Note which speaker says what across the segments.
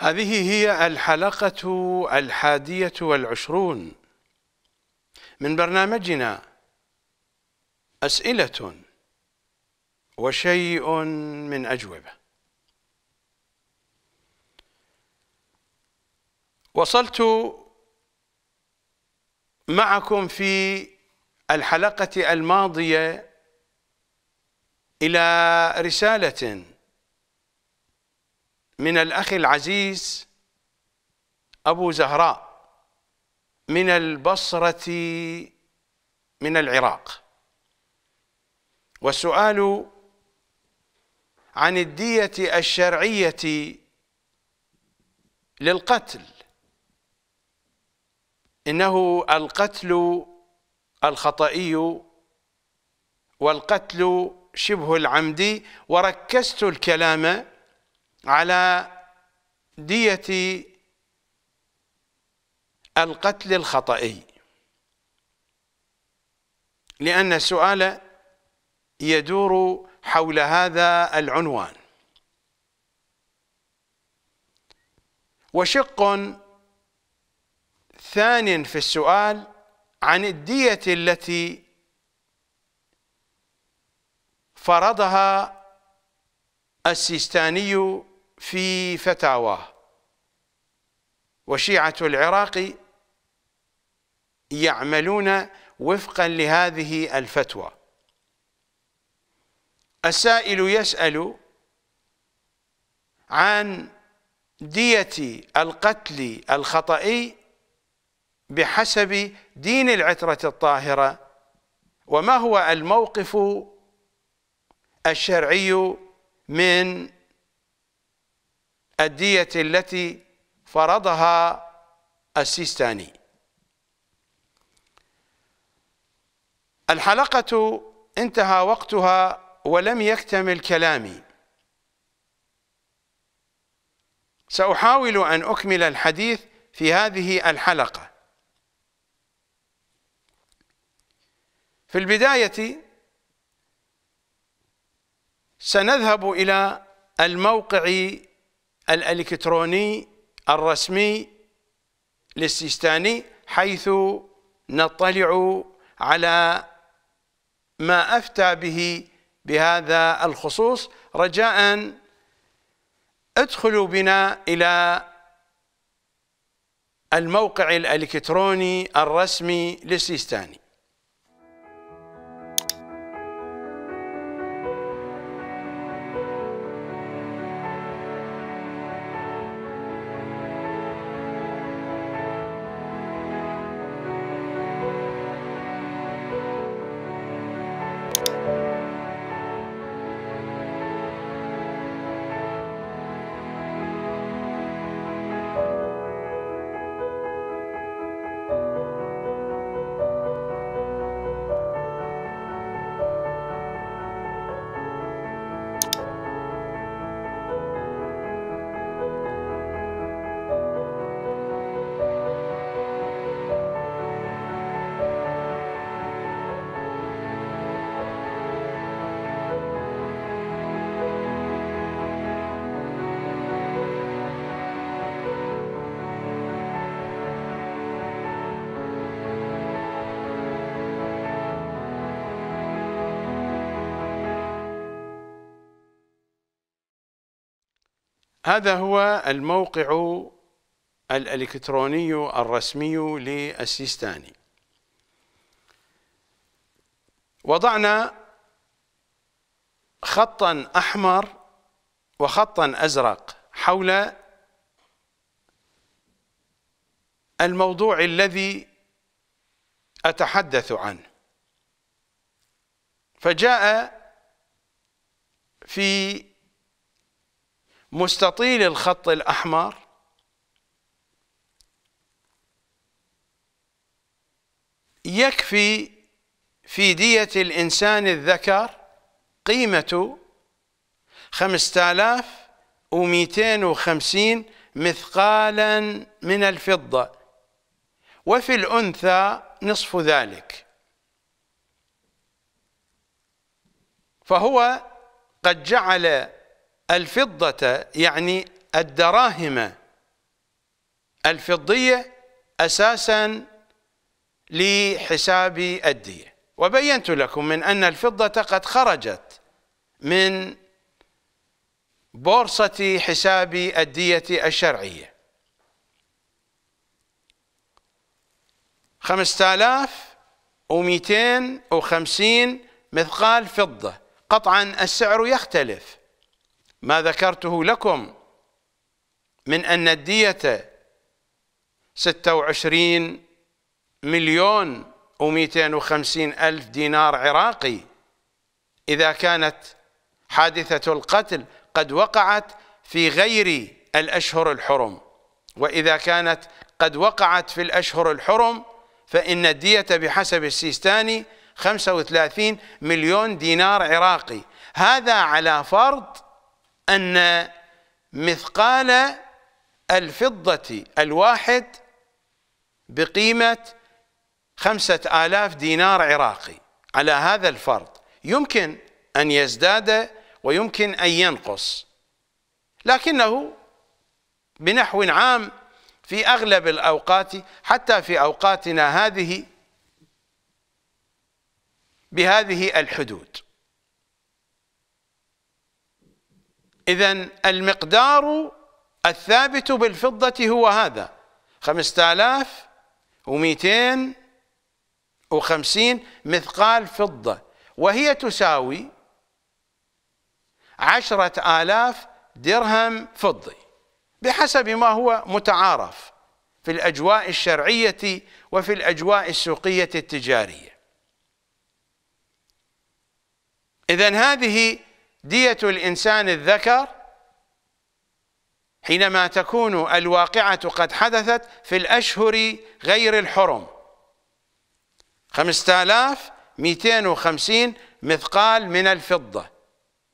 Speaker 1: هذه هي الحلقة الحادية والعشرون من برنامجنا أسئلة وشيء من أجوبة وصلت معكم في الحلقة الماضية إلى رسالة من الأخ العزيز أبو زهراء من البصرة من العراق والسؤال عن الدية الشرعية للقتل إنه القتل الخطئي والقتل شبه العمدي وركزت الكلام على دية القتل الخطئي لأن السؤال يدور حول هذا العنوان وشق ثان في السؤال عن الدية التي فرضها السيستاني في فتاواه وشيعة العراق يعملون وفقا لهذه الفتوى السائل يسأل عن دية القتل الخطئي بحسب دين العترة الطاهرة وما هو الموقف الشرعي من الدية التي فرضها السيستاني الحلقة انتهى وقتها ولم يكتمل كلامي سأحاول أن أكمل الحديث في هذه الحلقة في البداية سنذهب إلى الموقع الإلكتروني الرسمي للسيستاني حيث نطلع على ما أفتى به بهذا الخصوص رجاء ادخلوا بنا إلى الموقع الإلكتروني الرسمي للسيستاني هذا هو الموقع الإلكتروني الرسمي للسيستاني وضعنا خطا أحمر وخطا أزرق حول الموضوع الذي أتحدث عنه فجاء في مستطيل الخط الأحمر يكفي في دية الإنسان الذكر قيمة وخمسين مثقالا من الفضة وفي الأنثى نصف ذلك فهو قد جعل الفضة يعني الدراهم الفضية أساسا لحساب الدية وبينت لكم من أن الفضة قد خرجت من بورصة حساب الدية الشرعية خمسة آلاف ومئتين وخمسين مثقال فضة قطعا السعر يختلف ما ذكرته لكم من أن الدية ستة وعشرين مليون ومئتين وخمسين ألف دينار عراقي إذا كانت حادثة القتل قد وقعت في غير الأشهر الحرم وإذا كانت قد وقعت في الأشهر الحرم فإن الدية بحسب السيستاني 35 مليون دينار عراقي هذا على فرض أن مثقال الفضة الواحد بقيمة خمسة آلاف دينار عراقي على هذا الفرض يمكن أن يزداد ويمكن أن ينقص لكنه بنحو عام في أغلب الأوقات حتى في أوقاتنا هذه بهذه الحدود إذا المقدار الثابت بالفضة هو هذا خمسة آلاف ومئتين وخمسين مثقال فضة وهي تساوي عشرة آلاف درهم فضي بحسب ما هو متعارف في الأجواء الشرعية وفي الأجواء السوقية التجارية إذا هذه دية الإنسان الذكر حينما تكون الواقعة قد حدثت في الأشهر غير الحرم 5250 مثقال من الفضة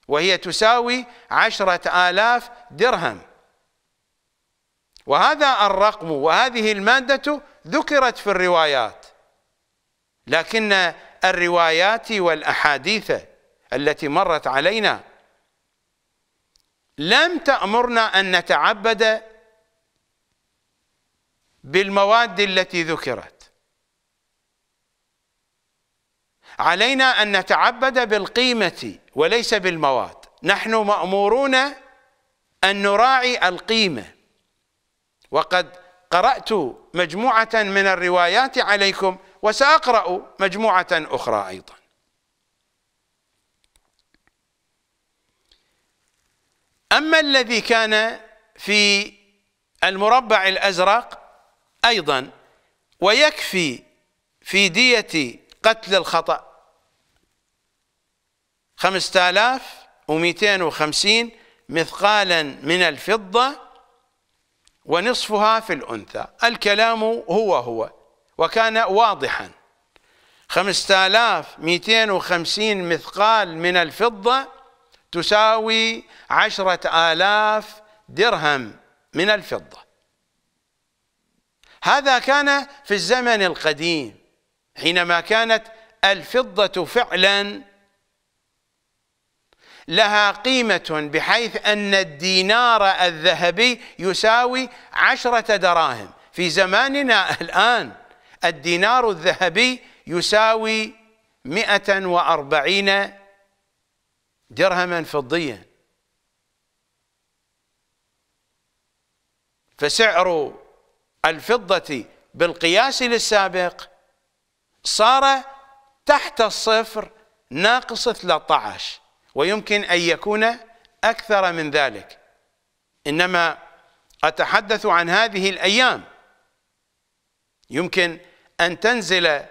Speaker 1: وهي تساوي عشرة آلاف درهم وهذا الرقم وهذه المادة ذكرت في الروايات لكن الروايات والأحاديث التي مرت علينا لم تأمرنا أن نتعبد بالمواد التي ذكرت علينا أن نتعبد بالقيمة وليس بالمواد نحن مأمورون أن نراعي القيمة وقد قرأت مجموعة من الروايات عليكم وسأقرأ مجموعة أخرى أيضاً أما الذي كان في المربع الأزرق أيضا ويكفي في دية قتل الخطأ خمسة آلاف ومئتين وخمسين مثقالا من الفضة ونصفها في الأنثى الكلام هو هو وكان واضحا خمسة آلاف مئتين وخمسين مثقال من الفضة تساوي عشرة آلاف درهم من الفضة هذا كان في الزمن القديم حينما كانت الفضة فعلا لها قيمة بحيث أن الدينار الذهبي يساوي عشرة دراهم في زماننا الآن الدينار الذهبي يساوي مئة وأربعين درهما فضيا فسعر الفضة بالقياس للسابق صار تحت الصفر ناقص 13 ويمكن أن يكون أكثر من ذلك إنما أتحدث عن هذه الأيام يمكن أن تنزل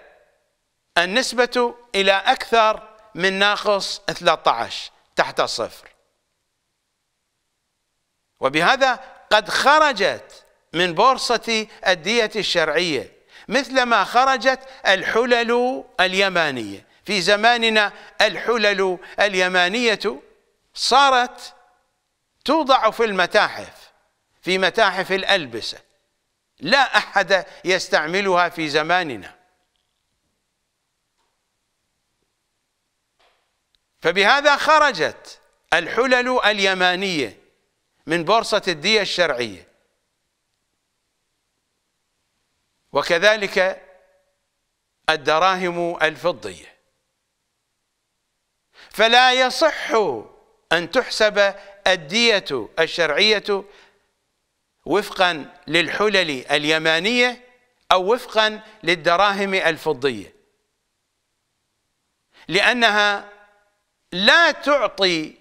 Speaker 1: النسبة إلى أكثر من ناقص 13 تحت الصفر وبهذا قد خرجت من بورصة الدية الشرعية مثلما خرجت الحلل اليمانية في زماننا الحلل اليمانية صارت توضع في المتاحف في متاحف الألبسة لا أحد يستعملها في زماننا فبهذا خرجت الحلل اليمانية من بورصة الدية الشرعية وكذلك الدراهم الفضية فلا يصح أن تحسب الدية الشرعية وفقا للحلل اليمانية أو وفقا للدراهم الفضية لأنها لا تعطي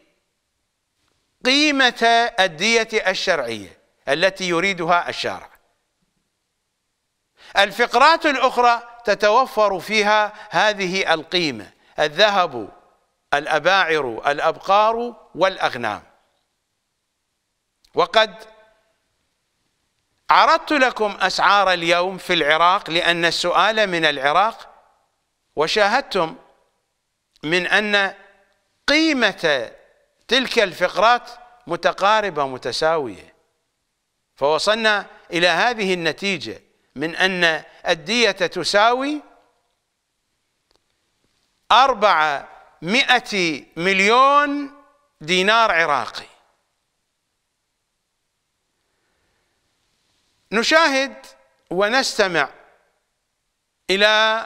Speaker 1: قيمة الدية الشرعية التي يريدها الشارع الفقرات الأخرى تتوفر فيها هذه القيمة الذهب الأباعر الأبقار والأغنام وقد عرضت لكم أسعار اليوم في العراق لأن السؤال من العراق وشاهدتم من أن قيمة تلك الفقرات متقاربة متساوية فوصلنا إلى هذه النتيجة من أن الدية تساوي أربعة مئة مليون دينار عراقي نشاهد ونستمع إلى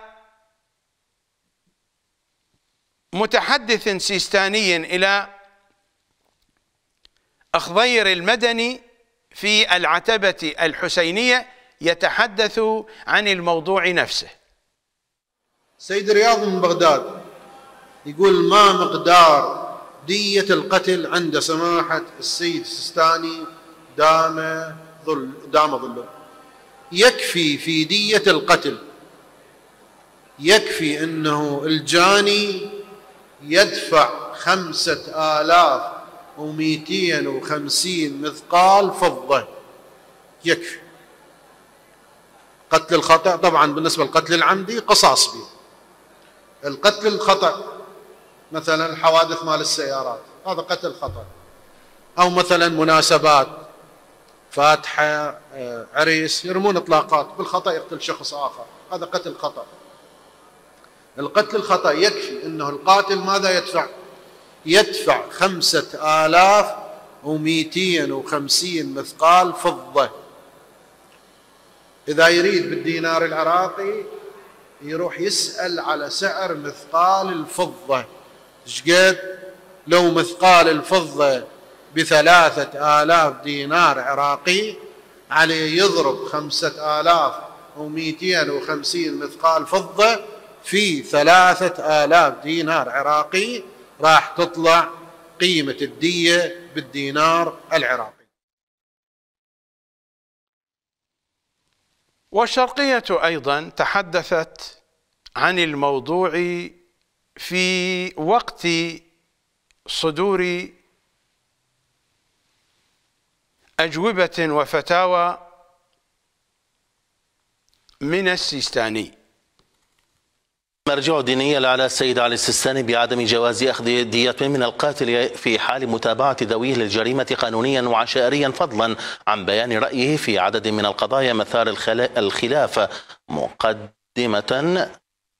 Speaker 1: متحدث سيستاني إلى أخضير المدني في العتبة الحسينية يتحدث عن الموضوع نفسه
Speaker 2: سيد رياض من بغداد يقول ما مقدار دية القتل عند سماحة السيد السيستاني دام ظل دام ظله يكفي في دية القتل يكفي أنه الجاني يدفع خمسة آلاف ومئتين وخمسين مثقال فضة يكفي قتل الخطأ طبعا بالنسبة للقتل العمدي قصاص به القتل الخطأ مثلا حوادث مال السيارات هذا قتل خطأ أو مثلا مناسبات فاتحة آه، عريس يرمون إطلاقات بالخطأ يقتل شخص آخر هذا قتل خطأ القتل الخطأ يكفي أنه القاتل ماذا يدفع يدفع خمسة آلاف ومئتين وخمسين مثقال فضة إذا يريد بالدينار العراقي يروح يسأل على سعر مثقال الفضة شقد لو مثقال الفضة بثلاثة آلاف دينار عراقي عليه يضرب خمسة آلاف ومئتين وخمسين مثقال فضة في ثلاثة آلاف دينار عراقي راح تطلع قيمة الدية بالدينار العراقي والشرقية أيضا تحدثت
Speaker 1: عن الموضوع في وقت صدور أجوبة وفتاوى
Speaker 3: من السيستاني مرجع دينية على السيد علي السيستاني بعدم جواز أخذ دية من القاتل في حال متابعة ذويه للجريمة قانونيا وعشائريا فضلا عن بيان رأيه في عدد من القضايا مثار الخلاف مقدمة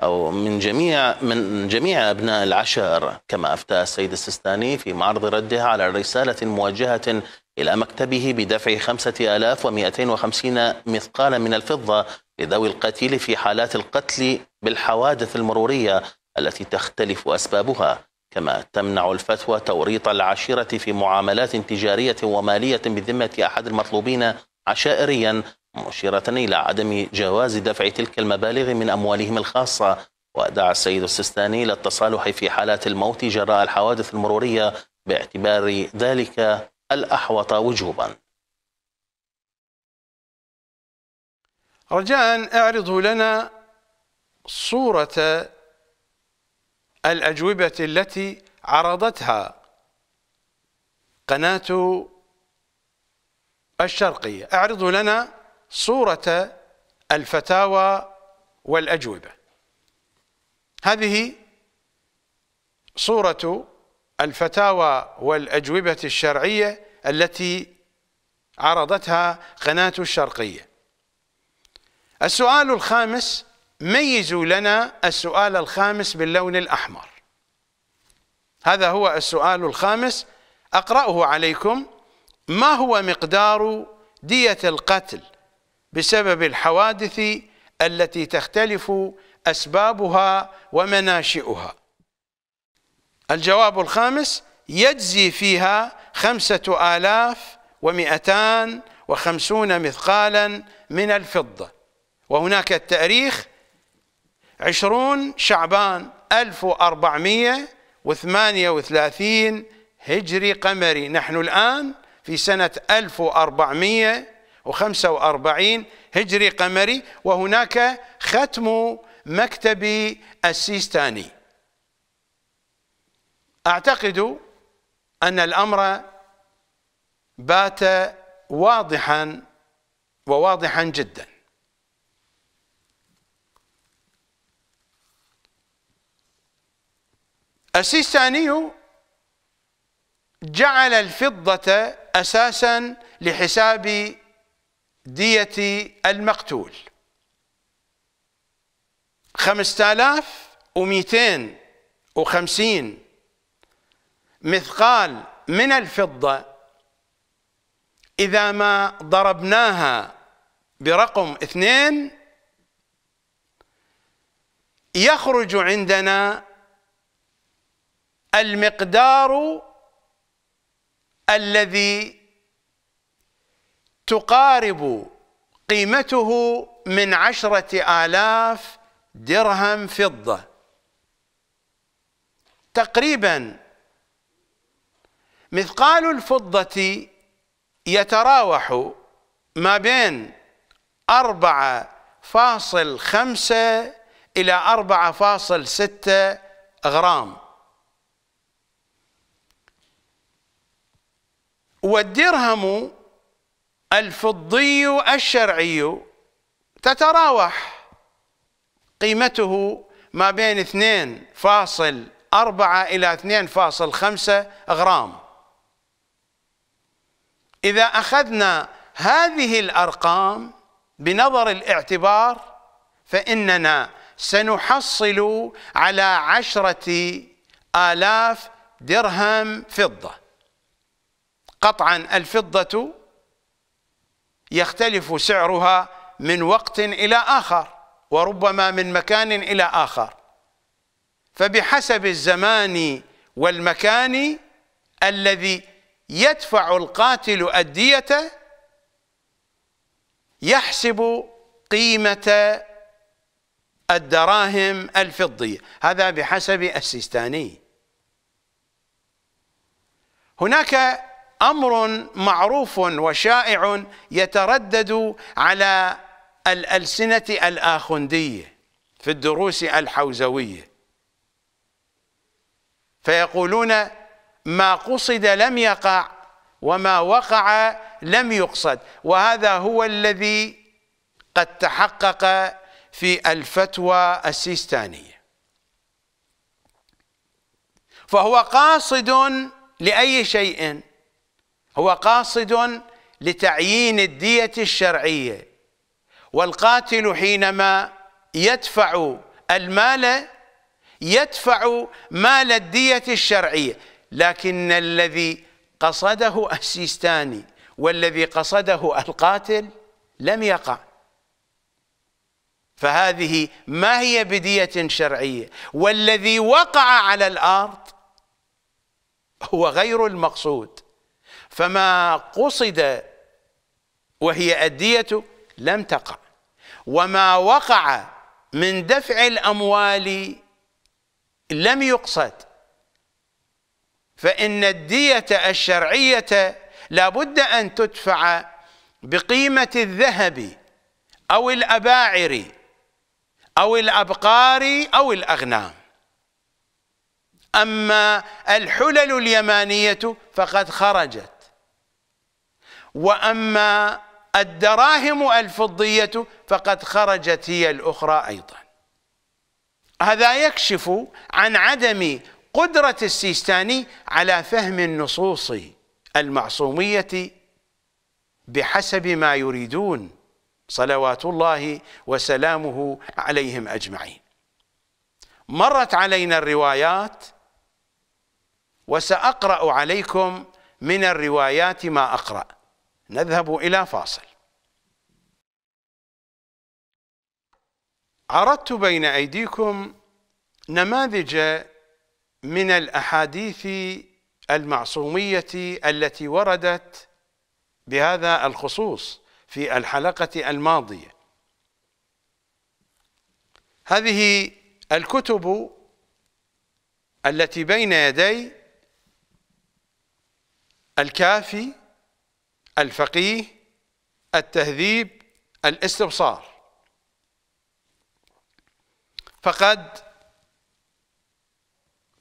Speaker 3: أو من جميع من جميع أبناء العشائر كما أفتى السيد السيستاني في معرض رده على رسالة موجهة إلى مكتبه بدفع 5250 مثقالا من الفضة لذوي القتيل في حالات القتل بالحوادث المرورية التي تختلف أسبابها كما تمنع الفتوى توريط العشيرة في معاملات تجارية ومالية بذمة أحد المطلوبين عشائريا مشيرة إلى عدم جواز دفع تلك المبالغ من أموالهم الخاصة ودعا السيد السيستاني إلى التصالح في حالات الموت جراء الحوادث المرورية باعتبار ذلك الأحوط وجوبا
Speaker 1: رجاء اعرضوا لنا صورة الأجوبة التي عرضتها قناة الشرقية اعرضوا لنا صورة الفتاوى والأجوبة هذه صورة الفتاوى والأجوبة الشرعية التي عرضتها قناة الشرقية السؤال الخامس ميزوا لنا السؤال الخامس باللون الأحمر هذا هو السؤال الخامس أقرأه عليكم ما هو مقدار دية القتل بسبب الحوادث التي تختلف أسبابها ومناشئها الجواب الخامس يجزي فيها خمسة آلاف ومئتان وخمسون مثقالا من الفضة وهناك التأريخ عشرون شعبان 1438 هجري قمري نحن الآن في سنة 1445 هجري قمري وهناك ختم مكتب السيستاني أعتقد أن الأمر بات واضحا وواضحا جداً السيستاني جعل الفضة أساسا لحساب دية المقتول خمسة آلاف ومئتين وخمسين مثقال من الفضة إذا ما ضربناها برقم اثنين يخرج عندنا المقدار الذي تقارب قيمته من عشرة آلاف درهم فضة تقريبا مثقال الفضة يتراوح ما بين أربعة فاصل خمسة إلى أربعة فاصل ستة غرام والدرهم الفضي الشرعي تتراوح قيمته ما بين 2.4 إلى 2.5 غرام إذا أخذنا هذه الأرقام بنظر الاعتبار فإننا سنحصل على عشرة آلاف درهم فضة قطعا الفضة يختلف سعرها من وقت إلى آخر وربما من مكان إلى آخر فبحسب الزمان والمكان الذي يدفع القاتل الدية يحسب قيمة الدراهم الفضية هذا بحسب السيستاني هناك امر معروف وشائع يتردد على الالسنه الاخنديه في الدروس الحوزويه فيقولون ما قصد لم يقع وما وقع لم يقصد وهذا هو الذي قد تحقق في الفتوى السيستانيه فهو قاصد لاي شيء هو قاصد لتعيين الدية الشرعية والقاتل حينما يدفع المال يدفع مال الدية الشرعية لكن الذي قصده السيستاني والذي قصده القاتل لم يقع فهذه ما هي بدية شرعية والذي وقع على الأرض هو غير المقصود فما قصد وهي الدية لم تقع وما وقع من دفع الأموال لم يقصد فإن الدية الشرعية لابد أن تدفع بقيمة الذهب أو الأباعر أو الأبقار أو الأغنام أما الحلل اليمانية فقد خرجت وأما الدراهم الفضية فقد خرجت هي الأخرى أيضا هذا يكشف عن عدم قدرة السيستاني على فهم النصوص المعصومية بحسب ما يريدون صلوات الله وسلامه عليهم أجمعين مرت علينا الروايات وسأقرأ عليكم من الروايات ما أقرأ نذهب إلى فاصل عرضت بين أيديكم نماذج من الأحاديث المعصومية التي وردت بهذا الخصوص في الحلقة الماضية هذه الكتب التي بين يدي الكافي الفقيه التهذيب الاستبصار فقد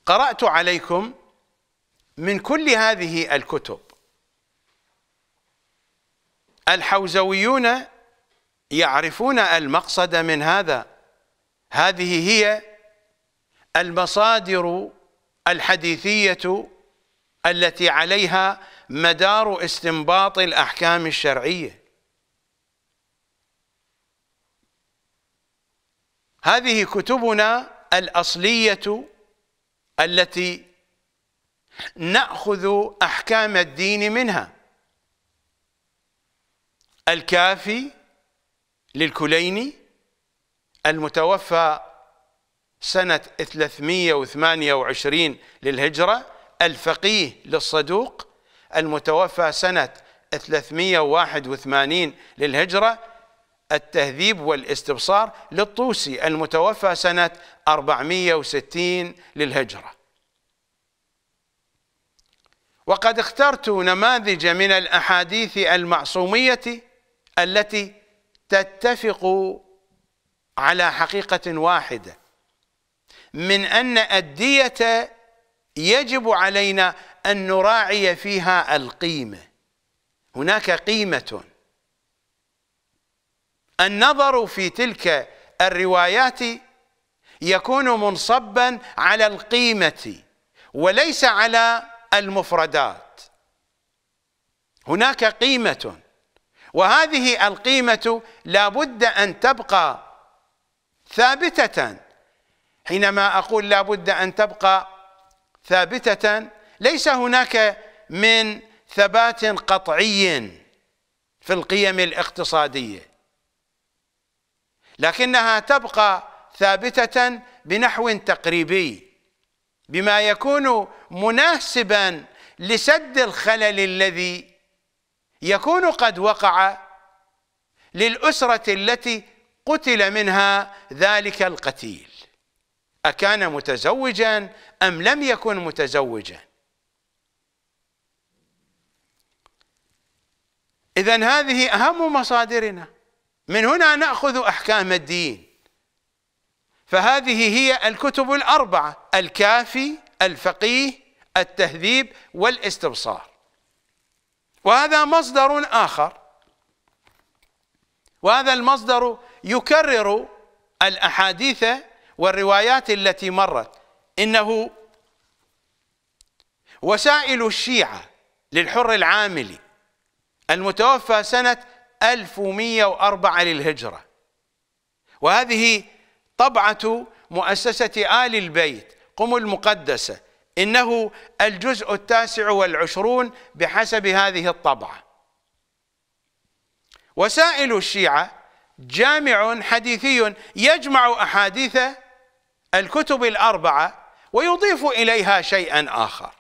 Speaker 1: قرأت عليكم من كل هذه الكتب الحوزويون يعرفون المقصد من هذا هذه هي المصادر الحديثية التي عليها مدار استنباط الأحكام الشرعية هذه كتبنا الأصلية التي نأخذ أحكام الدين منها الكافي للكليني المتوفى سنة 328 للهجرة الفقيه للصدوق المتوفى سنة 381 للهجرة التهذيب والاستبصار للطوسي المتوفى سنة 460 للهجرة وقد اخترت نماذج من الأحاديث المعصومية التي تتفق على حقيقة واحدة من أن الدية يجب علينا أن نراعي فيها القيمة هناك قيمة النظر في تلك الروايات يكون منصبا على القيمة وليس على المفردات هناك قيمة وهذه القيمة لا بد أن تبقى ثابتة حينما أقول لا بد أن تبقى ثابتة ليس هناك من ثبات قطعي في القيم الاقتصادية لكنها تبقى ثابتة بنحو تقريبي بما يكون مناسبا لسد الخلل الذي يكون قد وقع للأسرة التي قتل منها ذلك القتيل أكان متزوجا أم لم يكن متزوجا إذا هذه أهم مصادرنا من هنا نأخذ أحكام الدين فهذه هي الكتب الأربعة الكافي الفقيه التهذيب والاستبصار وهذا مصدر آخر وهذا المصدر يكرر الأحاديث والروايات التي مرت إنه وسائل الشيعة للحر العاملي المتوفى سنة 1104 للهجرة وهذه طبعة مؤسسة آل البيت قم المقدسة إنه الجزء التاسع والعشرون بحسب هذه الطبعة وسائل الشيعة جامع حديثي يجمع أحاديث الكتب الأربعة ويضيف إليها شيئا آخر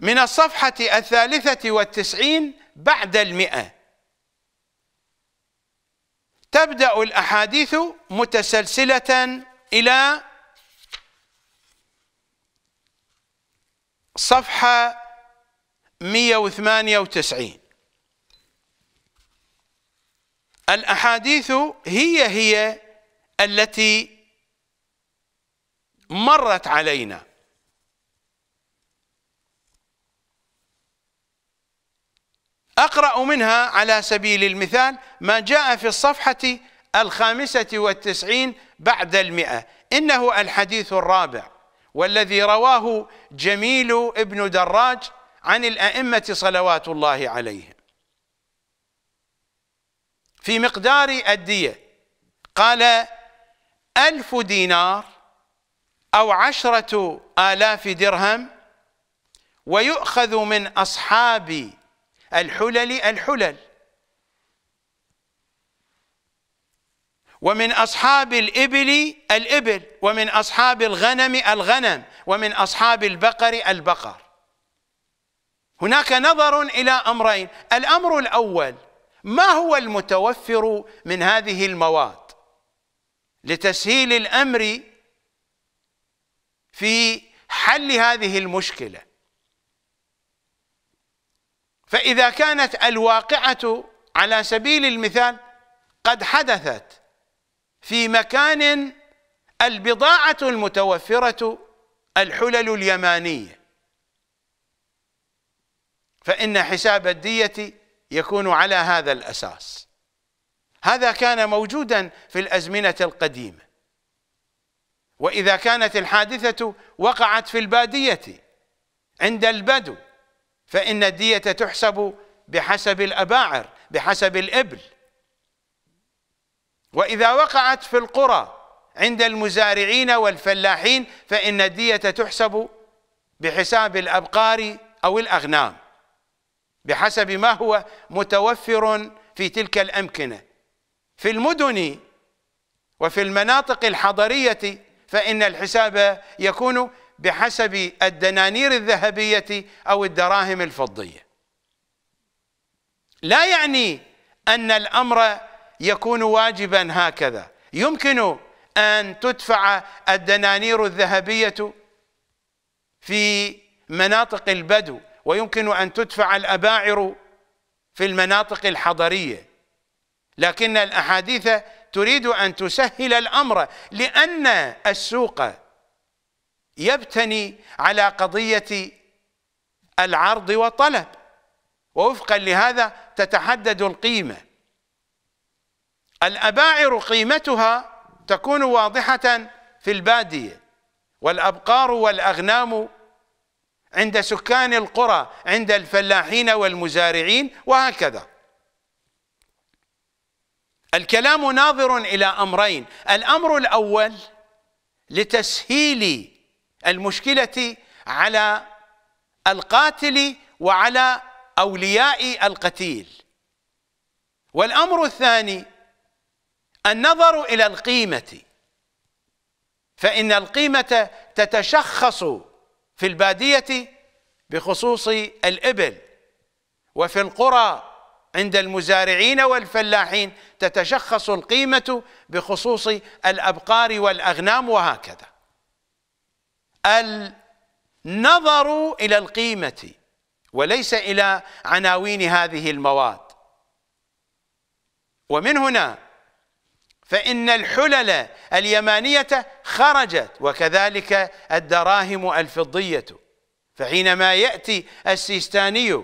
Speaker 1: من الصفحة الثالثة والتسعين بعد المئة تبدأ الأحاديث متسلسلة إلى صفحة 198 الأحاديث هي هي التي مرت علينا أقرأ منها على سبيل المثال ما جاء في الصفحة الخامسة والتسعين بعد المئة إنه الحديث الرابع والذي رواه جميل ابن دراج عن الأئمة صلوات الله عليهم في مقدار الدية قال ألف دينار أو عشرة آلاف درهم ويؤخذ من أصحاب الحلل الحلل ومن أصحاب الإبل الإبل ومن أصحاب الغنم الغنم ومن أصحاب البقر البقر هناك نظر إلى أمرين الأمر الأول ما هو المتوفر من هذه المواد لتسهيل الأمر في حل هذه المشكلة فإذا كانت الواقعة على سبيل المثال قد حدثت في مكان البضاعة المتوفرة الحلل اليمانية فإن حساب الدية يكون على هذا الأساس هذا كان موجودا في الأزمنة القديمة وإذا كانت الحادثة وقعت في البادية عند البدو فإن الدية تحسب بحسب الأباعر بحسب الإبل وإذا وقعت في القرى عند المزارعين والفلاحين فإن الدية تحسب بحساب الأبقار أو الأغنام بحسب ما هو متوفر في تلك الأمكنة في المدن وفي المناطق الحضرية فإن الحساب يكون بحسب الدنانير الذهبية أو الدراهم الفضية لا يعني أن الأمر يكون واجبا هكذا يمكن أن تدفع الدنانير الذهبية في مناطق البدو ويمكن أن تدفع الأباعر في المناطق الحضرية لكن الأحاديث تريد أن تسهل الأمر لأن السوق يبتني على قضية العرض والطلب ووفقا لهذا تتحدد القيمة الأباعر قيمتها تكون واضحة في البادية والأبقار والأغنام عند سكان القرى عند الفلاحين والمزارعين وهكذا الكلام ناظر إلى أمرين الأمر الأول لتسهيل المشكلة على القاتل وعلى أولياء القتيل والأمر الثاني النظر إلى القيمة فإن القيمة تتشخص في البادية بخصوص الإبل وفي القرى عند المزارعين والفلاحين تتشخص القيمة بخصوص الأبقار والأغنام وهكذا النظر إلى القيمة وليس إلى عناوين هذه المواد ومن هنا فإن الحلل اليمانية خرجت وكذلك الدراهم الفضية فحينما يأتي السيستاني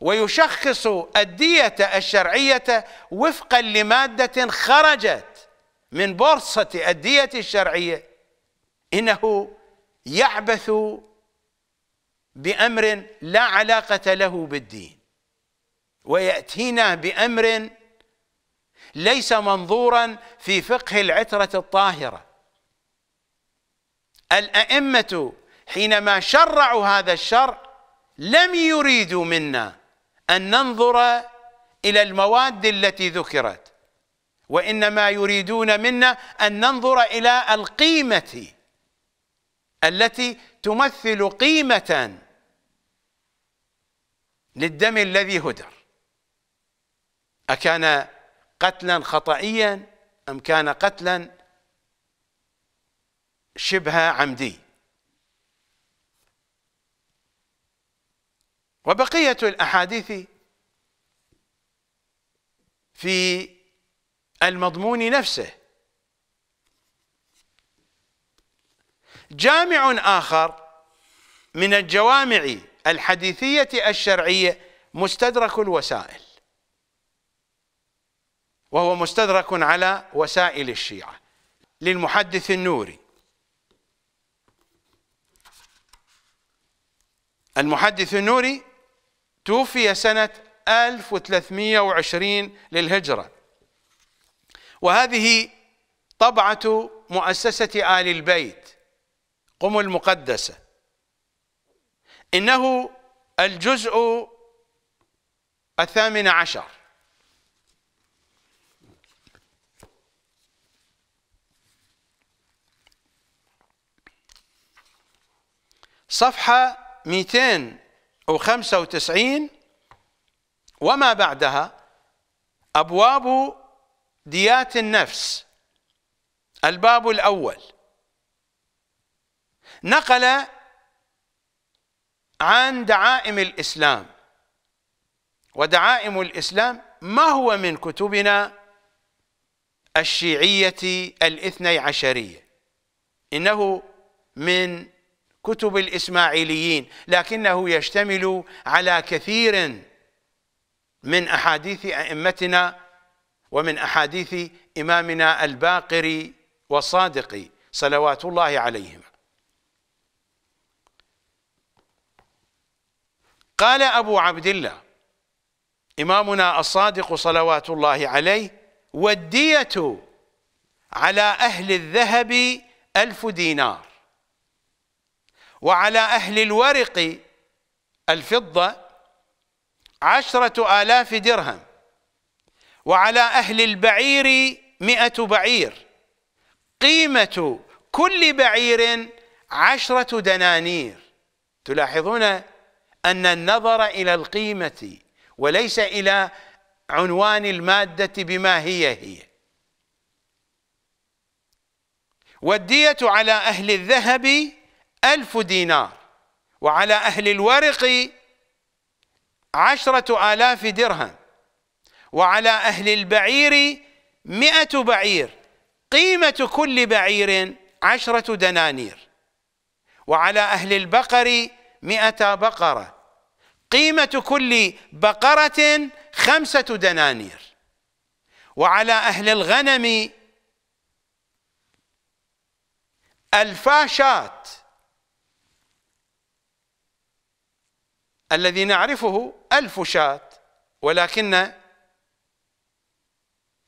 Speaker 1: ويشخص الدية الشرعية وفقا لمادة خرجت من بورصة الدية الشرعية إنه يعبث بأمر لا علاقة له بالدين ويأتينا بأمر ليس منظورا في فقه العترة الطاهرة الأئمة حينما شرعوا هذا الشرع لم يريدوا منا أن ننظر إلى المواد التي ذكرت وإنما يريدون منا أن ننظر إلى القيمة التي تمثل قيمة للدم الذي هدر أكان قتلا خطئيا أم كان قتلا شبه عمدي وبقية الأحاديث في المضمون نفسه جامع آخر من الجوامع الحديثية الشرعية مستدرك الوسائل وهو مستدرك على وسائل الشيعة للمحدث النوري المحدث النوري توفي سنة 1320 للهجرة وهذه طبعة مؤسسة آل البيت قم المقدسة إنه الجزء الثامن عشر صفحة 295 وما بعدها أبواب ديات النفس الباب الأول نقل عن دعائم الإسلام ودعائم الإسلام ما هو من كتبنا الشيعية الاثني عشرية إنه من كتب الإسماعيليين لكنه يشتمل على كثير من أحاديث أئمتنا ومن أحاديث إمامنا الباقر والصادق صلوات الله عليهما قال أبو عبد الله إمامنا الصادق صلوات الله عليه والدية على أهل الذهب ألف دينار وعلى أهل الورق الفضة عشرة آلاف درهم وعلى أهل البعير مئة بعير قيمة كل بعير عشرة دنانير تلاحظون أن النظر إلى القيمة وليس إلى عنوان المادة بما هي هي والدية على أهل الذهب ألف دينار وعلى أهل الورق عشرة آلاف درهم وعلى أهل البعير مئة بعير قيمة كل بعير عشرة دنانير وعلى أهل البقر مئة بقرة قيمة كل بقرة خمسة دنانير وعلى أهل الغنم ألفا شاة الذي نعرفه ألف شاة ولكن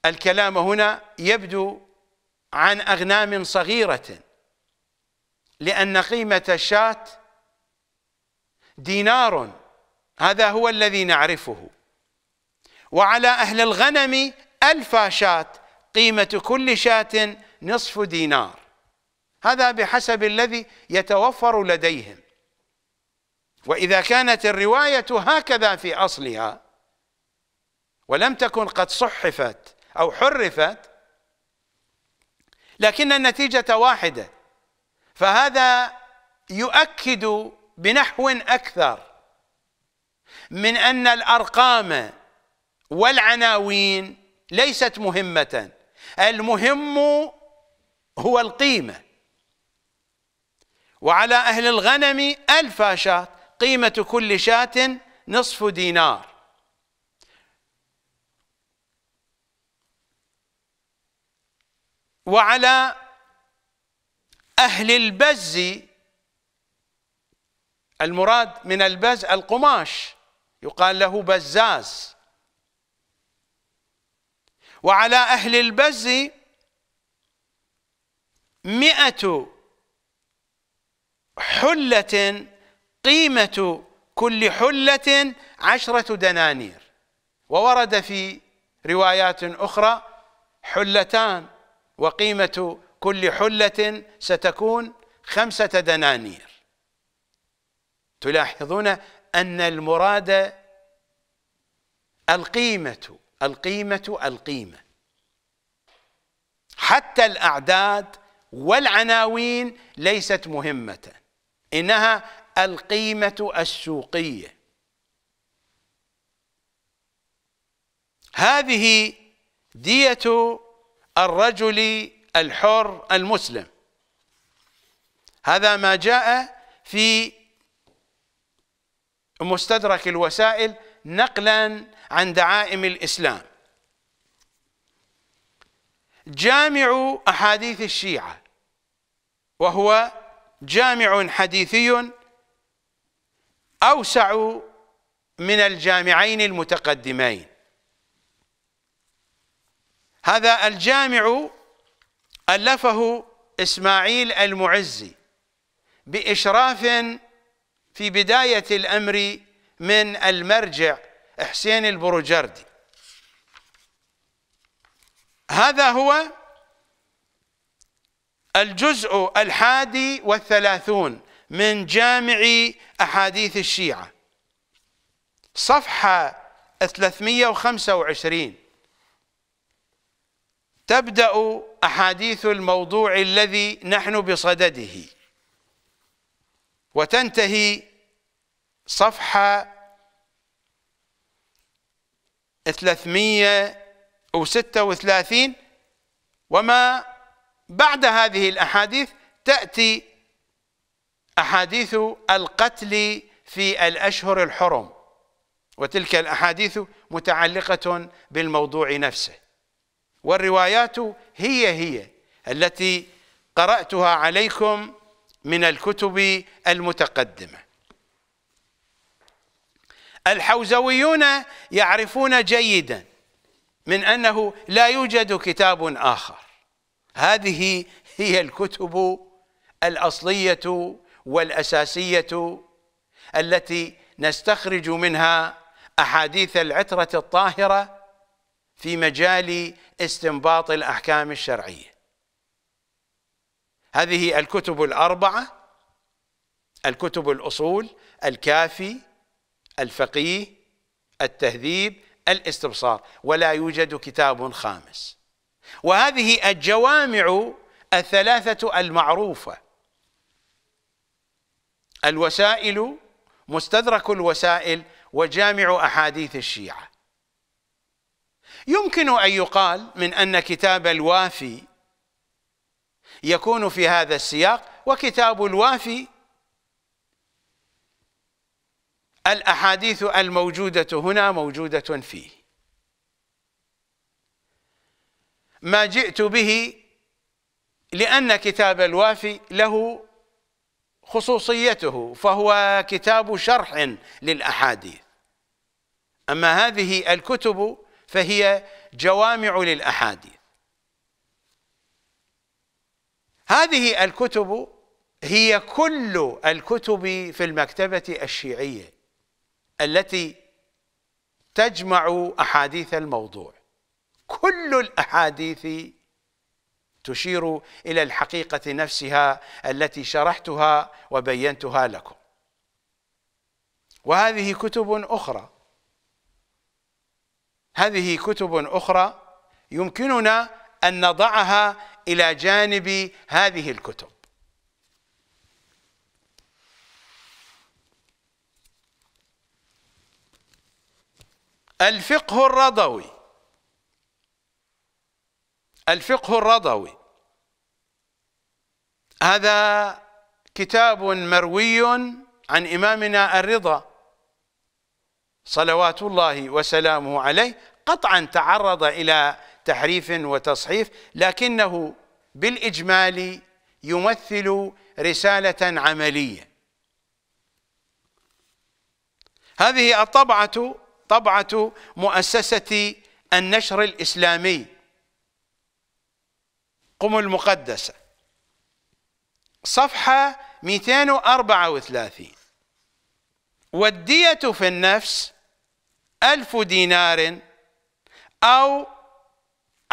Speaker 1: الكلام هنا يبدو عن أغنام صغيرة لأن قيمة الشاة دينار هذا هو الذي نعرفه وعلى أهل الغنم ألفا شاة قيمة كل شاة نصف دينار هذا بحسب الذي يتوفر لديهم وإذا كانت الرواية هكذا في أصلها ولم تكن قد صحفت أو حرفت لكن النتيجة واحدة فهذا يؤكد بنحو أكثر من أن الأرقام والعناوين ليست مهمة المهم هو القيمة وعلى أهل الغنم ألف شاة قيمة كل شاة نصف دينار وعلى أهل البز المراد من البز القماش يقال له بزاز وعلى أهل البز مئة حلة قيمة كل حلة عشرة دنانير وورد في روايات أخرى حلتان وقيمة كل حلة ستكون خمسة دنانير تلاحظون أن المراد القيمة القيمة القيمة حتى الأعداد والعناوين ليست مهمة إنها القيمة السوقية هذه دية الرجل الحر المسلم هذا ما جاء في مستدرك الوسائل نقلا عن دعائم الإسلام جامع أحاديث الشيعة وهو جامع حديثي أوسع من الجامعين المتقدمين هذا الجامع ألفه إسماعيل المعزي بإشراف في بداية الأمر من المرجع حسين البروجردي هذا هو الجزء الحادي والثلاثون من جامع أحاديث الشيعة صفحة 325 تبدأ أحاديث الموضوع الذي نحن بصدده وتنتهي صفحة 336 وما بعد هذه الأحاديث تأتي أحاديث القتل في الأشهر الحرم وتلك الأحاديث متعلقة بالموضوع نفسه والروايات هي هي التي قرأتها عليكم من الكتب المتقدمة الحوزويون يعرفون جيدا من أنه لا يوجد كتاب آخر هذه هي الكتب الأصلية والأساسية التي نستخرج منها أحاديث العترة الطاهرة في مجال استنباط الأحكام الشرعية هذه الكتب الأربعة الكتب الأصول الكافي الفقيه التهذيب الاستبصار ولا يوجد كتاب خامس وهذه الجوامع الثلاثة المعروفة الوسائل مستدرك الوسائل وجامع أحاديث الشيعة يمكن أن يقال من أن كتاب الوافي يكون في هذا السياق وكتاب الوافي الأحاديث الموجودة هنا موجودة فيه ما جئت به لأن كتاب الوافي له خصوصيته فهو كتاب شرح للأحاديث أما هذه الكتب فهي جوامع للأحاديث هذه الكتب هي كل الكتب في المكتبة الشيعية التي تجمع أحاديث الموضوع كل الأحاديث تشير إلى الحقيقة نفسها التي شرحتها وبينتها لكم وهذه كتب أخرى هذه كتب أخرى يمكننا أن نضعها إلى جانب هذه الكتب الفقه الرضوي الفقه الرضوي هذا كتاب مروي عن إمامنا الرضا صلوات الله وسلامه عليه قطعا تعرض إلى تحريف وتصحيف لكنه بالإجمال يمثل رسالة عملية هذه الطبعة طبعة مؤسسة النشر الإسلامي قم المقدسة صفحة 234 والدية في النفس ألف دينار أو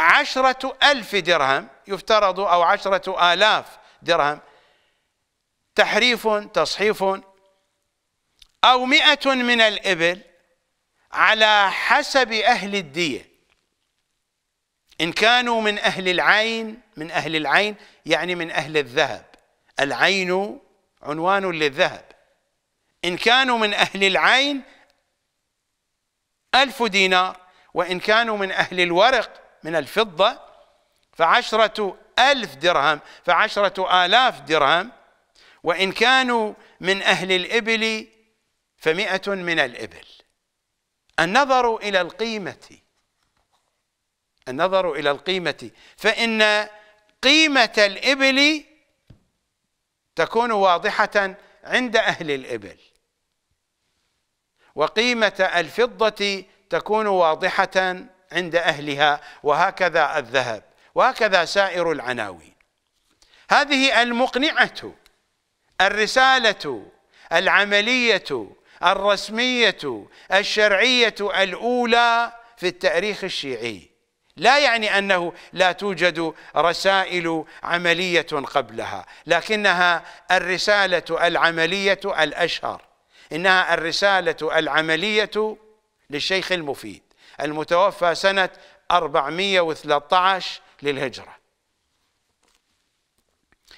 Speaker 1: عشرة ألف درهم يفترض أو عشرة آلاف درهم تحريف تصحيف أو مئة من الإبل على حسب أهل الدية إن كانوا من أهل العين من أهل العين يعني من أهل الذهب العين عنوان للذهب إن كانوا من أهل العين ألف دينار وإن كانوا من أهل الورق من الفضة فعشرة ألف درهم فعشرة آلاف درهم وإن كانوا من أهل الإبل فمئة من الإبل النظر إلى القيمة النظر إلى القيمة فإن قيمة الإبل تكون واضحة عند أهل الإبل وقيمة الفضة تكون واضحة عند أهلها وهكذا الذهب وهكذا سائر العناوين هذه المقنعة الرسالة العملية الرسمية الشرعية الأولى في التاريخ الشيعي لا يعني أنه لا توجد رسائل عملية قبلها لكنها الرسالة العملية الأشهر إنها الرسالة العملية للشيخ المفيد المتوفى سنة 413 للهجرة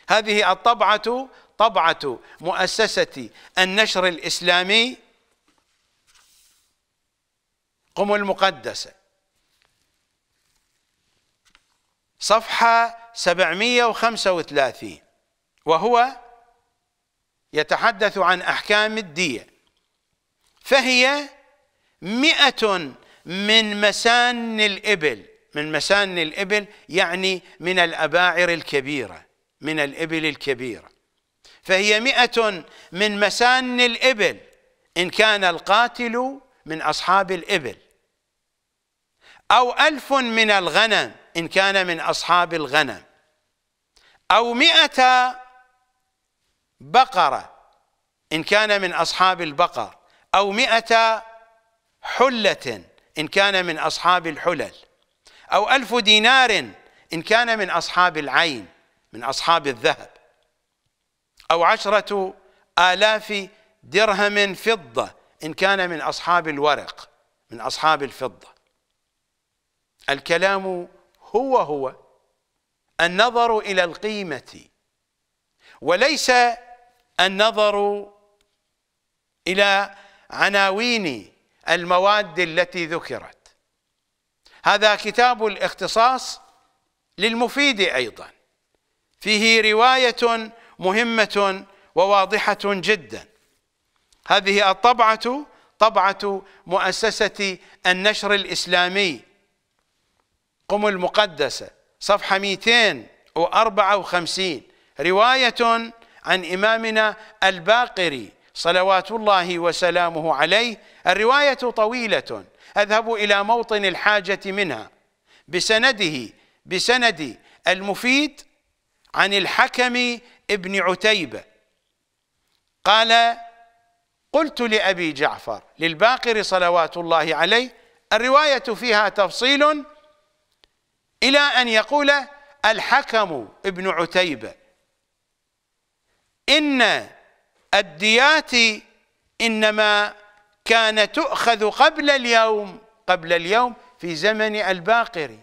Speaker 1: هذه الطبعة طبعة مؤسسة النشر الإسلامي قم المقدسة صفحة 735 وهو يتحدث عن أحكام الدية فهي مئة من مسان الإبل من مسان الإبل يعني من الأباعر الكبيرة من الإبل الكبيرة فهي مئة من مسان الإبل إن كان القاتل من أصحاب الإبل أو ألف من الغنم إن كان من أصحاب الغنم أو مئة بقرة إن كان من أصحاب البقر أو مئة حلة إن كان من أصحاب الحلل أو ألف دينار إن كان من أصحاب العين من أصحاب الذهب أو عشرة آلاف درهم فضة إن كان من أصحاب الورق من أصحاب الفضة الكلام هو هو النظر إلى القيمة وليس النظر إلى عناوين المواد التي ذكرت هذا كتاب الاختصاص للمفيد ايضا فيه روايه مهمه وواضحه جدا هذه الطبعه طبعه مؤسسه النشر الاسلامي قم المقدسه صفحه 254 روايه عن امامنا الباقري صلوات الله وسلامه عليه الرواية طويلة أذهب إلى موطن الحاجة منها بسنده بسند المفيد عن الحكم ابن عتيبة قال قلت لأبي جعفر للباقر صلوات الله عليه الرواية فيها تفصيل إلى أن يقول الحكم ابن عتيبة إن الديات إنما كان تؤخذ قبل اليوم قبل اليوم في زمن الباقر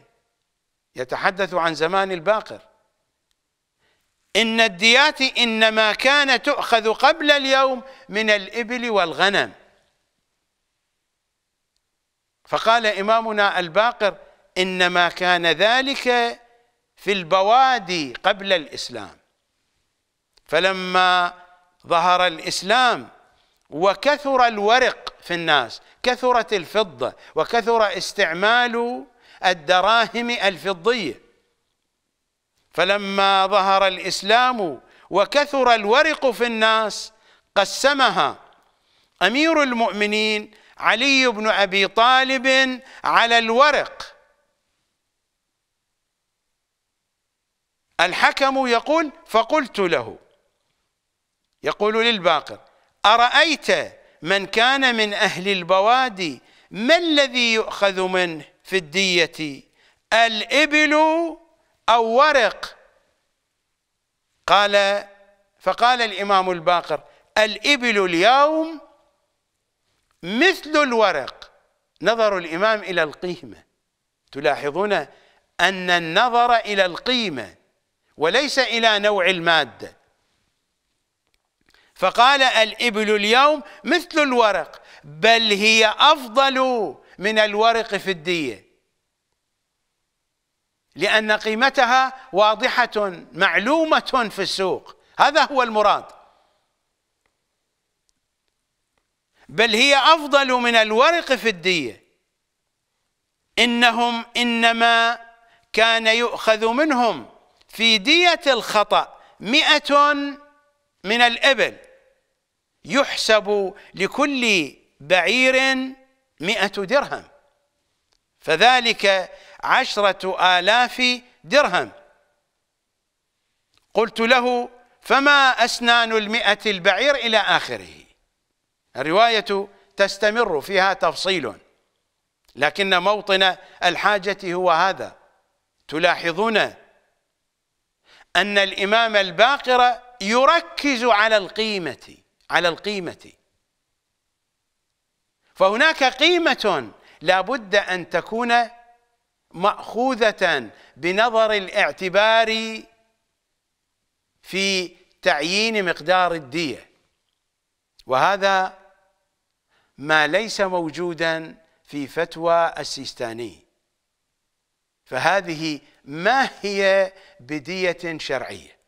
Speaker 1: يتحدث عن زمان الباقر إن الديات إنما كان تؤخذ قبل اليوم من الإبل والغنم فقال إمامنا الباقر إنما كان ذلك في البوادي قبل الإسلام فلما ظهر الاسلام وكثر الورق في الناس كثرت الفضه وكثر استعمال الدراهم الفضيه فلما ظهر الاسلام وكثر الورق في الناس قسمها امير المؤمنين علي بن ابي طالب على الورق الحكم يقول فقلت له يقول للباقر أرأيت من كان من أهل البوادي ما الذي يؤخذ منه في الدية الإبل أو ورق قال فقال الإمام الباقر الإبل اليوم مثل الورق نظر الإمام إلى القيمة تلاحظون أن النظر إلى القيمة وليس إلى نوع المادة فقال الإبل اليوم مثل الورق بل هي أفضل من الورق في الدية لأن قيمتها واضحة معلومة في السوق هذا هو المراد بل هي أفضل من الورق في الدية إنهم إنما كان يؤخذ منهم في دية الخطأ مئة من الإبل يحسب لكل بعير مئة درهم فذلك عشرة آلاف درهم قلت له فما أسنان المئة البعير إلى آخره الرواية تستمر فيها تفصيل لكن موطن الحاجة هو هذا تلاحظون أن الإمام الباقر يركز على القيمة على القيمة فهناك قيمة لابد أن تكون مأخوذة بنظر الاعتبار في تعيين مقدار الدية وهذا ما ليس موجودا في فتوى السيستاني فهذه ما هي بدية شرعية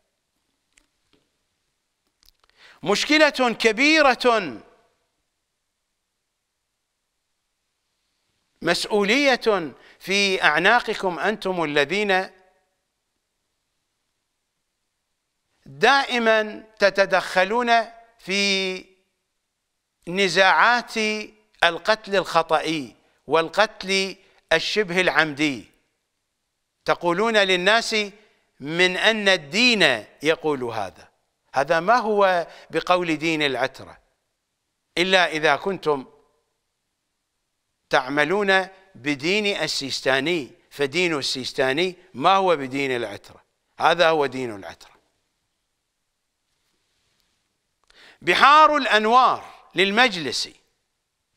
Speaker 1: مشكلة كبيرة مسؤولية في أعناقكم أنتم الذين دائما تتدخلون في نزاعات القتل الخطئي والقتل الشبه العمدي تقولون للناس من أن الدين يقول هذا هذا ما هو بقول دين العترة إلا إذا كنتم تعملون بدين السيستاني فدين السيستاني ما هو بدين العترة هذا هو دين العترة بحار الأنوار للمجلس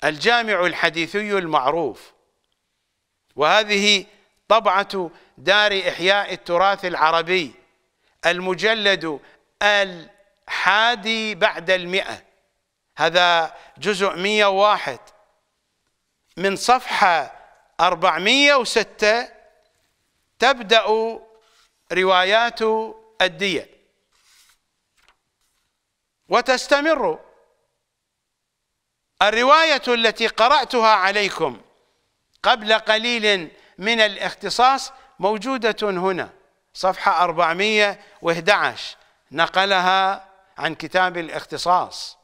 Speaker 1: الجامع الحديثي المعروف وهذه طبعة دار إحياء التراث العربي المجلد الحادي بعد المئة هذا جزء 101 من صفحة 406 تبدأ روايات الدية وتستمر الرواية التي قرأتها عليكم قبل قليل من الاختصاص موجودة هنا صفحة 411 نقلها عن كتاب الاختصاص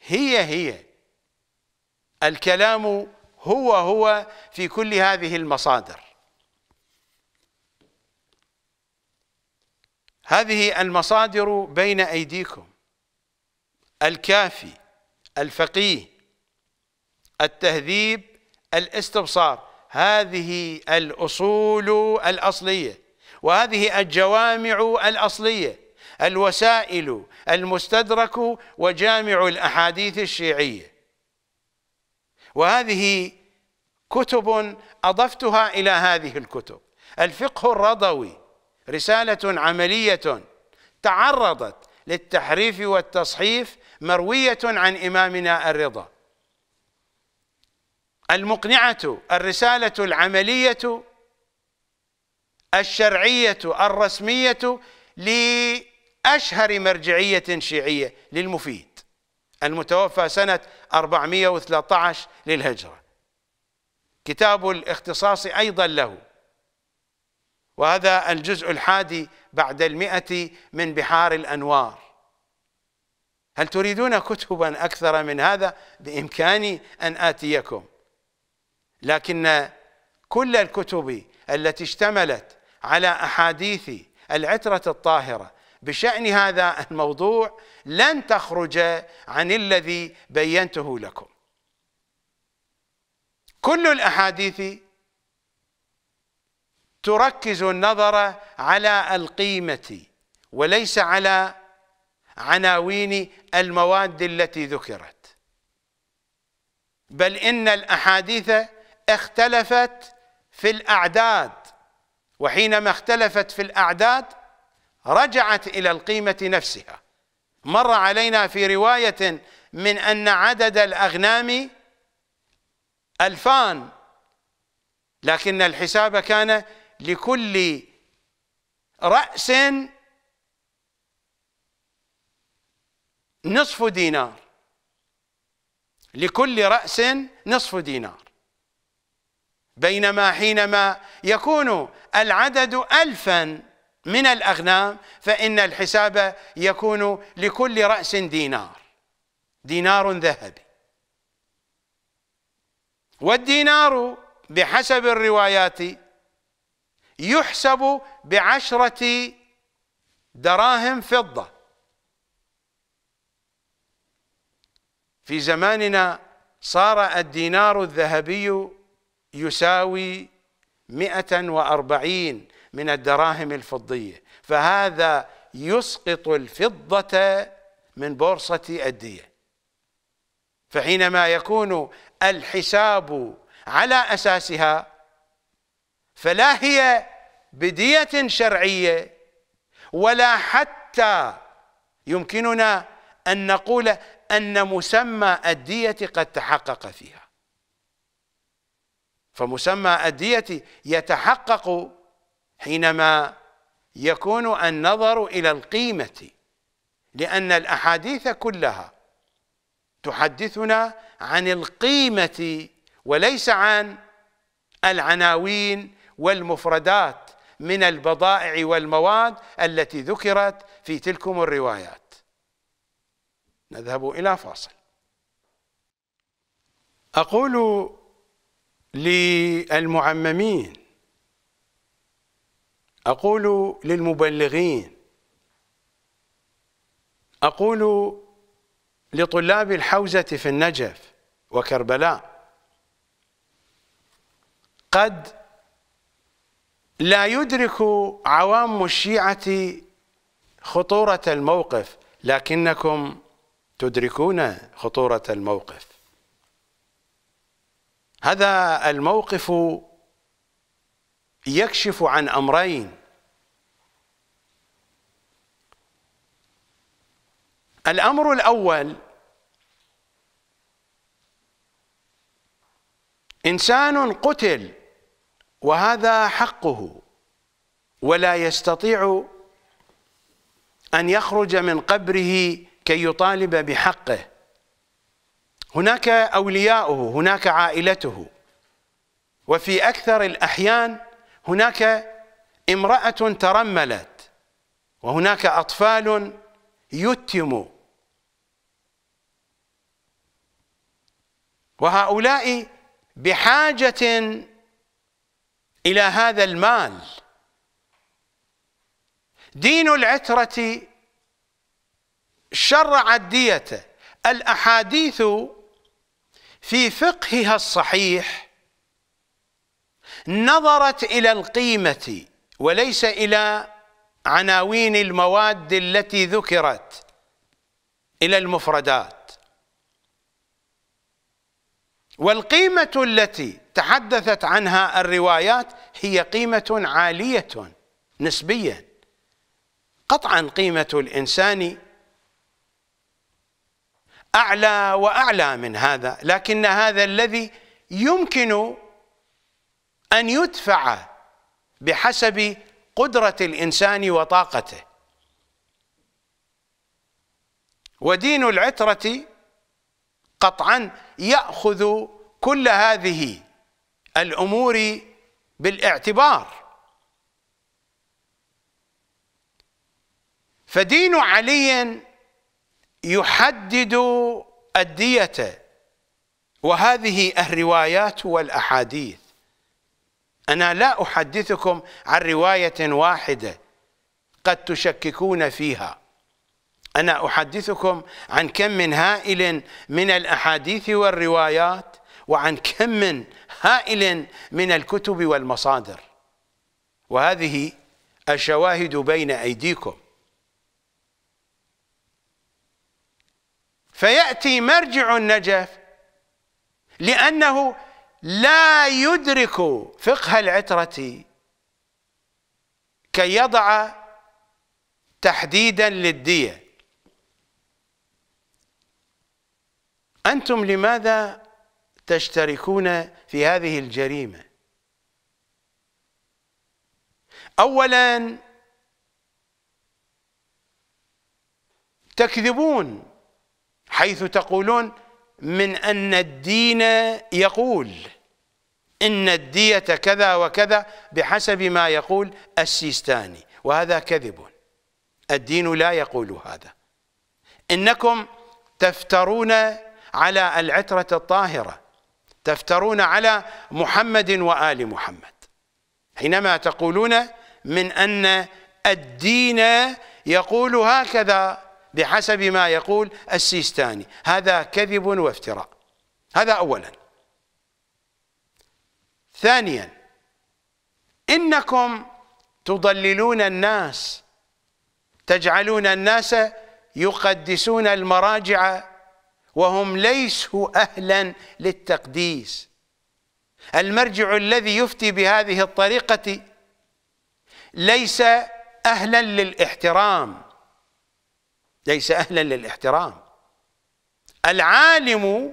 Speaker 1: هي هي الكلام هو هو في كل هذه المصادر هذه المصادر بين أيديكم الكافي الفقيه التهذيب الاستبصار هذه الأصول الأصلية وهذه الجوامع الأصلية الوسائل المستدرك وجامع الأحاديث الشيعية وهذه كتب أضفتها إلى هذه الكتب الفقه الرضوي رسالة عملية تعرضت للتحريف والتصحيف مروية عن إمامنا الرضا المقنعة الرسالة العملية الشرعية الرسمية لأشهر مرجعية شيعية للمفيد المتوفى سنة 413 للهجرة كتاب الاختصاص أيضا له وهذا الجزء الحادي بعد المئة من بحار الأنوار هل تريدون كتبا أكثر من هذا بإمكاني أن آتيكم لكن كل الكتب التي اشتملت على احاديث العتره الطاهره بشان هذا الموضوع لن تخرج عن الذي بينته لكم كل الاحاديث تركز النظر على القيمه وليس على عناوين المواد التي ذكرت بل ان الاحاديث اختلفت في الاعداد وحينما اختلفت في الأعداد رجعت إلى القيمة نفسها مر علينا في رواية من أن عدد الأغنام ألفان لكن الحساب كان لكل رأس نصف دينار لكل رأس نصف دينار بينما حينما يكون العدد ألفا من الأغنام فإن الحساب يكون لكل رأس دينار دينار ذهبي والدينار بحسب الروايات يحسب بعشرة دراهم فضة في زماننا صار الدينار الذهبي يساوي مئة وأربعين من الدراهم الفضية فهذا يسقط الفضة من بورصة الدية فحينما يكون الحساب على أساسها فلا هي بدية شرعية ولا حتى يمكننا أن نقول أن مسمى الدية قد تحقق فيها فمسمى الدية يتحقق حينما يكون النظر إلى القيمة لأن الأحاديث كلها تحدثنا عن القيمة وليس عن العناوين والمفردات من البضائع والمواد التي ذكرت في تلكم الروايات نذهب إلى فاصل أقول للمعممين أقول للمبلغين أقول لطلاب الحوزة في النجف وكربلاء قد لا يدرك عوام الشيعة خطورة الموقف لكنكم تدركون خطورة الموقف هذا الموقف يكشف عن امرين الامر الاول انسان قتل وهذا حقه ولا يستطيع ان يخرج من قبره كي يطالب بحقه هناك أولياؤه هناك عائلته وفي أكثر الأحيان هناك امرأة ترملت وهناك أطفال يتموا وهؤلاء بحاجة إلى هذا المال دين العترة شرع الدية الأحاديث في فقهها الصحيح نظرت إلى القيمة وليس إلى عناوين المواد التي ذكرت إلى المفردات والقيمة التي تحدثت عنها الروايات هي قيمة عالية نسبيا قطعا قيمة الإنسان أعلى وأعلى من هذا لكن هذا الذي يمكن أن يدفع بحسب قدرة الإنسان وطاقته ودين العترة قطعا يأخذ كل هذه الأمور بالاعتبار فدين علي يحدد الدية وهذه الروايات والأحاديث أنا لا أحدثكم عن رواية واحدة قد تشككون فيها أنا أحدثكم عن كم من هائل من الأحاديث والروايات وعن كم من هائل من الكتب والمصادر وهذه الشواهد بين أيديكم فيأتي مرجع النجف لأنه لا يدرك فقه العترة كي يضع تحديدا للدية أنتم لماذا تشتركون في هذه الجريمة أولا تكذبون حيث تقولون من أن الدين يقول إن الدية كذا وكذا بحسب ما يقول السيستاني وهذا كذب الدين لا يقول هذا إنكم تفترون على العترة الطاهرة تفترون على محمد وآل محمد حينما تقولون من أن الدين يقول هكذا بحسب ما يقول السيستاني هذا كذب وافتراء هذا أولا ثانيا إنكم تضللون الناس تجعلون الناس يقدسون المراجع وهم ليسوا أهلا للتقديس المرجع الذي يفتي بهذه الطريقة ليس أهلا للاحترام ليس أهلا للاحترام العالم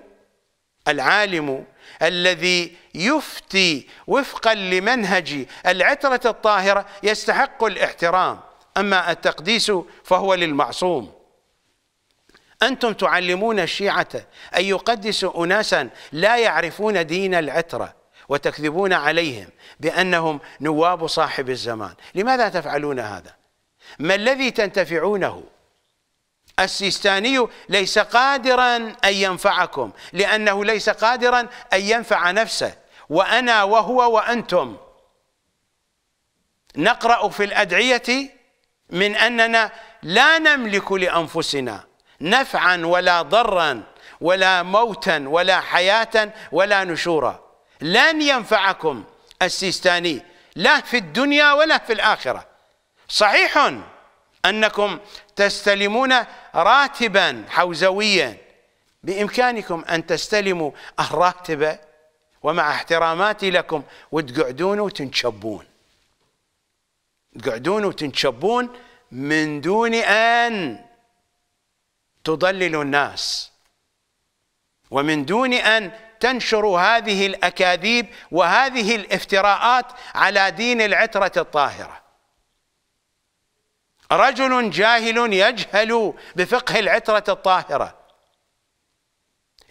Speaker 1: العالم الذي يفتي وفقا لمنهج العترة الطاهرة يستحق الاحترام أما التقديس فهو للمعصوم أنتم تعلمون الشيعة أن يقدسوا أناسا لا يعرفون دين العترة وتكذبون عليهم بأنهم نواب صاحب الزمان لماذا تفعلون هذا؟ ما الذي تنتفعونه؟ السيستاني ليس قادرا أن ينفعكم لأنه ليس قادرا أن ينفع نفسه وأنا وهو وأنتم نقرأ في الأدعية من أننا لا نملك لأنفسنا نفعا ولا ضرا ولا موتا ولا حياة ولا نشورا لن ينفعكم السيستاني لا في الدنيا ولا في الآخرة صحيح أنكم تستلمون راتبا حوزويا بإمكانكم أن تستلموا الراتبة ومع احتراماتي لكم وتقعدون وتنشبون تقعدون وتنشبون من دون أن تضللوا الناس ومن دون أن تنشروا هذه الأكاذيب وهذه الافتراءات على دين العترة الطاهرة رجل جاهل يجهل بفقه العترة الطاهرة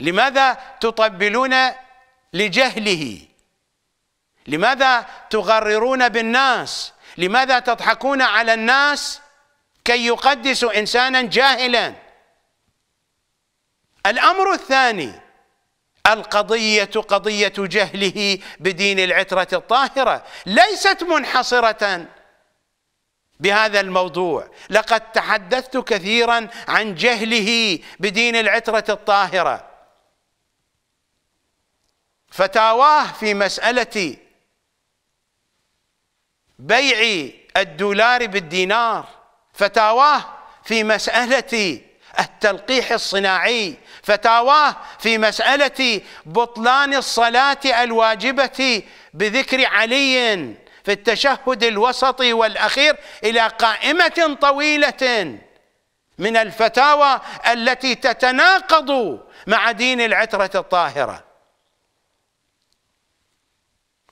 Speaker 1: لماذا تطبلون لجهله لماذا تغررون بالناس لماذا تضحكون على الناس كي يقدسوا إنسانا جاهلا الأمر الثاني القضية قضية جهله بدين العترة الطاهرة ليست منحصرة بهذا الموضوع لقد تحدثت كثيرا عن جهله بدين العترة الطاهرة فتاواه في مسألة بيع الدولار بالدينار فتاواه في مسألة التلقيح الصناعي فتاواه في مسألة بطلان الصلاة الواجبة بذكر علي في التشهد الوسطي والاخير الى قائمه طويله من الفتاوى التي تتناقض مع دين العتره الطاهره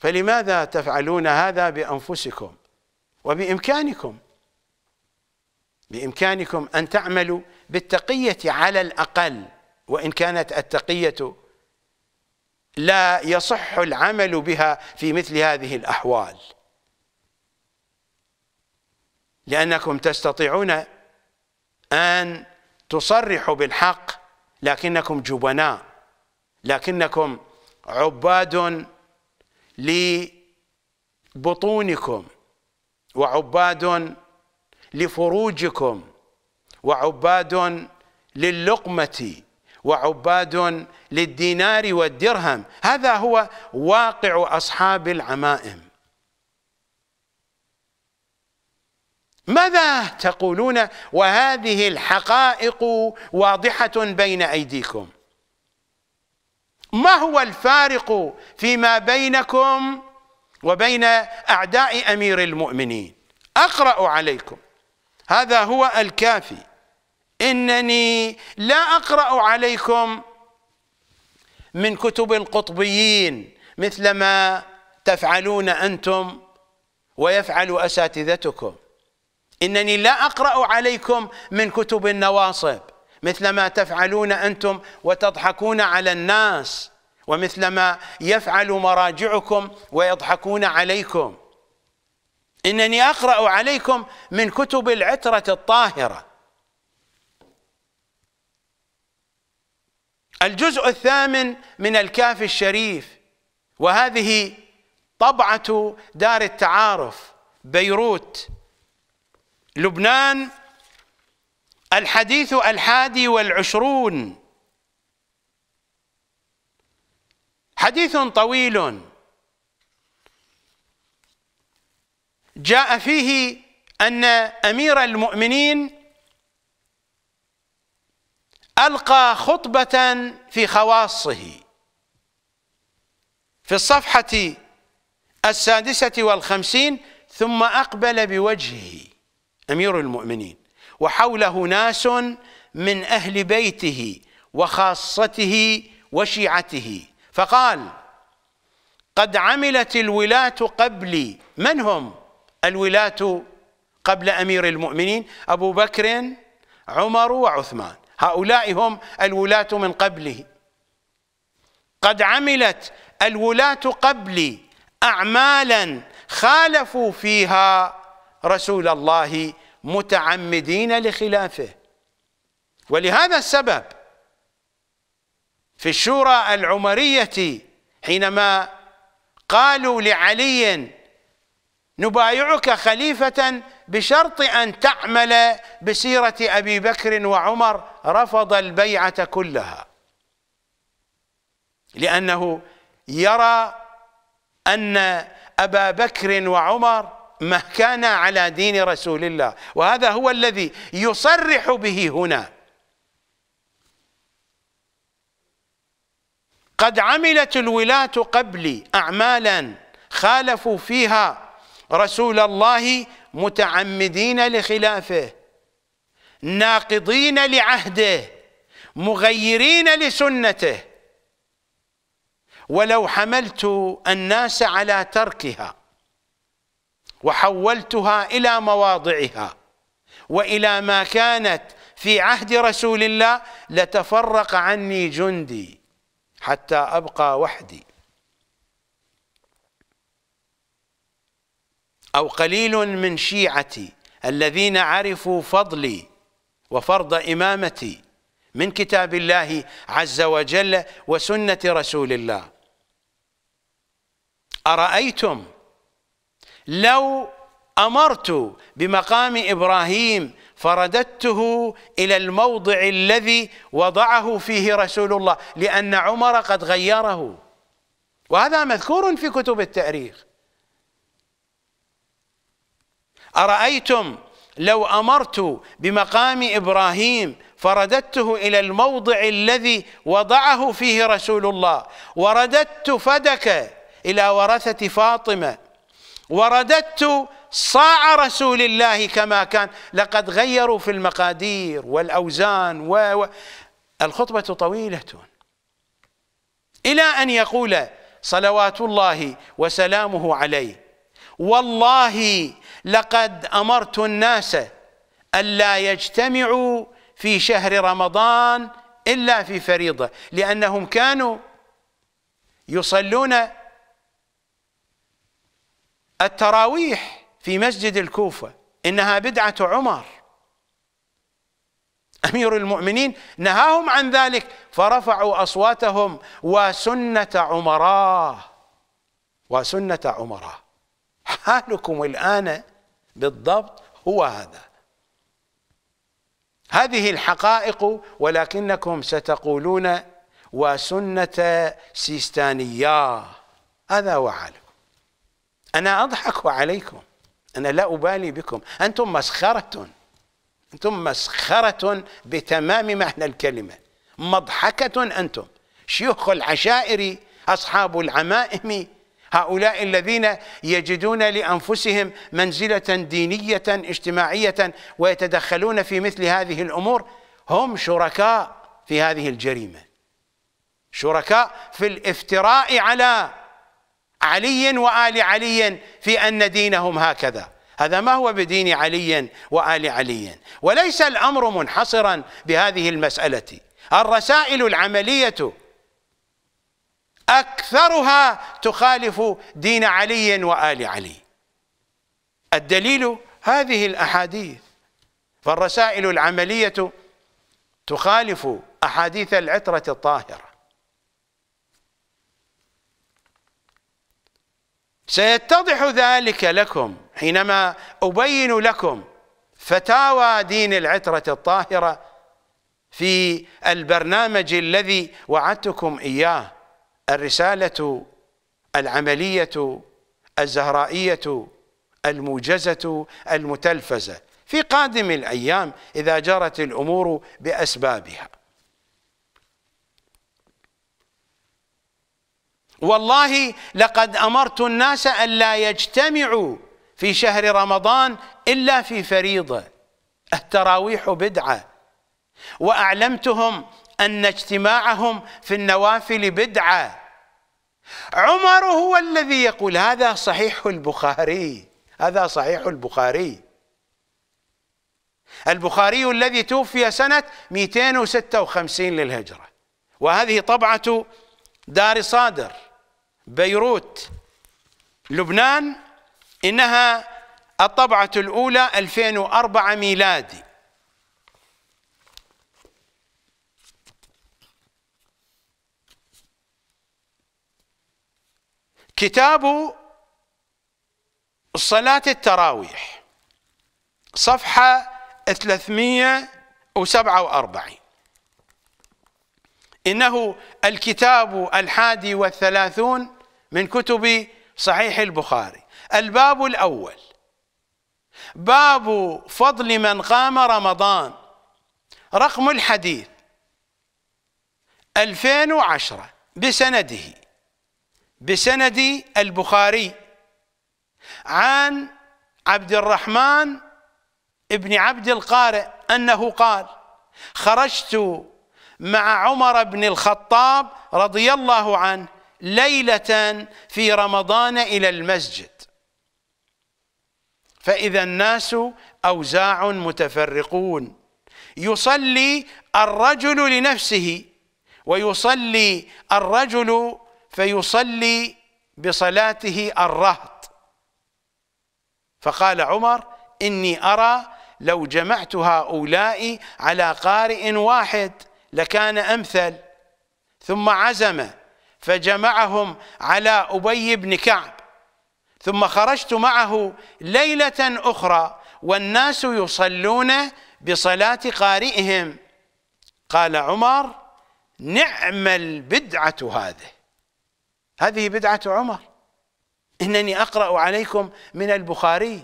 Speaker 1: فلماذا تفعلون هذا بانفسكم وبامكانكم بامكانكم ان تعملوا بالتقيه على الاقل وان كانت التقيه لا يصح العمل بها في مثل هذه الاحوال لأنكم تستطيعون أن تصرحوا بالحق لكنكم جبناء لكنكم عباد لبطونكم وعباد لفروجكم وعباد للقمة وعباد للدينار والدرهم هذا هو واقع أصحاب العمائم ماذا تقولون وهذه الحقائق واضحة بين أيديكم ما هو الفارق فيما بينكم وبين أعداء أمير المؤمنين أقرأ عليكم هذا هو الكافي إنني لا أقرأ عليكم من كتب القطبيين مثلما تفعلون أنتم ويفعل أساتذتكم إنني لا أقرأ عليكم من كتب النواصب مثل ما تفعلون أنتم وتضحكون على الناس ومثل ما يفعل مراجعكم ويضحكون عليكم إنني أقرأ عليكم من كتب العترة الطاهرة الجزء الثامن من الكاف الشريف وهذه طبعة دار التعارف بيروت لبنان الحديث الحادي والعشرون حديث طويل جاء فيه ان امير المؤمنين القى خطبه في خواصه في الصفحه السادسه والخمسين ثم اقبل بوجهه امير المؤمنين وحوله ناس من اهل بيته وخاصته وشيعته فقال قد عملت الولاة قبلي من هم الولاة قبل أمير المؤمنين أبو بكر عمر وعثمان هؤلاء هم الولاة من قبله قد عملت الولاة قبلي أعمالا خالفوا فيها رسول الله متعمدين لخلافه ولهذا السبب في الشورى العمرية حينما قالوا لعلي نبايعك خليفة بشرط أن تعمل بسيرة أبي بكر وعمر رفض البيعة كلها لأنه يرى أن أبا بكر وعمر كان على دين رسول الله وهذا هو الذي يصرح به هنا قد عملت الولاة قبلي أعمالا خالفوا فيها رسول الله متعمدين لخلافه ناقضين لعهده مغيرين لسنته ولو حملت الناس على تركها وحولتها إلى مواضعها وإلى ما كانت في عهد رسول الله لتفرق عني جندي حتى أبقى وحدي أو قليل من شيعتي الذين عرفوا فضلي وفرض إمامتي من كتاب الله عز وجل وسنة رسول الله أرأيتم لو امرت بمقام ابراهيم فرددته الى الموضع الذي وضعه فيه رسول الله لان عمر قد غيره وهذا مذكور في كتب التاريخ ارايتم لو امرت بمقام ابراهيم فرددته الى الموضع الذي وضعه فيه رسول الله ورددت فدك الى ورثه فاطمه ورددت صاع رسول الله كما كان لقد غيروا في المقادير والأوزان و... الخطبة طويلة إلى أن يقول صلوات الله وسلامه عليه والله لقد أمرت الناس ألا يجتمعوا في شهر رمضان إلا في فريضة لأنهم كانوا يصلون التراويح في مسجد الكوفة إنها بدعة عمر أمير المؤمنين نهاهم عن ذلك فرفعوا أصواتهم وسنة عمراء وسنة عمراء حالكم الآن بالضبط هو هذا هذه الحقائق ولكنكم ستقولون وسنة سيستانية هذا هو عالم أنا أضحك عليكم أنا لا أبالي بكم أنتم مسخرة أنتم مسخرة بتمام معنى الكلمة مضحكة أنتم شيوخ العشائر أصحاب العمائم هؤلاء الذين يجدون لأنفسهم منزلة دينية اجتماعية ويتدخلون في مثل هذه الأمور هم شركاء في هذه الجريمة شركاء في الافتراء على علي وآل علي في أن دينهم هكذا هذا ما هو بدين علي وآل علي وليس الأمر منحصرا بهذه المسألة الرسائل العملية أكثرها تخالف دين علي وآل علي الدليل هذه الأحاديث فالرسائل العملية تخالف أحاديث العترة الطاهرة سيتضح ذلك لكم حينما أبين لكم فتاوى دين العترة الطاهرة في البرنامج الذي وعدتكم إياه الرسالة العملية الزهرائية الموجزة المتلفزة في قادم الأيام إذا جرت الأمور بأسبابها والله لقد أمرت الناس ألا يجتمعوا في شهر رمضان إلا في فريضة التراويح بدعة وأعلمتهم أن اجتماعهم في النوافل بدعة عمر هو الذي يقول هذا صحيح البخاري هذا صحيح البخاري البخاري الذي توفي سنة 256 للهجرة وهذه طبعة دار صادر بيروت لبنان إنها الطبعة الأولى 2004 ميلادي كتاب صلاة التراويح صفحة 347 إنه الكتاب الحادي والثلاثون من كتب صحيح البخاري الباب الأول باب فضل من قام رمضان رقم الحديث 2010 بسنده بسند البخاري عن عبد الرحمن ابن عبد القارئ أنه قال خرجت مع عمر بن الخطاب رضي الله عنه ليلة في رمضان إلى المسجد فإذا الناس أوزاع متفرقون يصلي الرجل لنفسه ويصلي الرجل فيصلي بصلاته الرهط فقال عمر إني أرى لو جمعت هؤلاء على قارئ واحد لكان أمثل ثم عزم فجمعهم على أبي بن كعب ثم خرجت معه ليلة أخرى والناس يصلون بصلاة قارئهم قال عمر نعم البدعة هذه هذه بدعة عمر إنني أقرأ عليكم من البخاري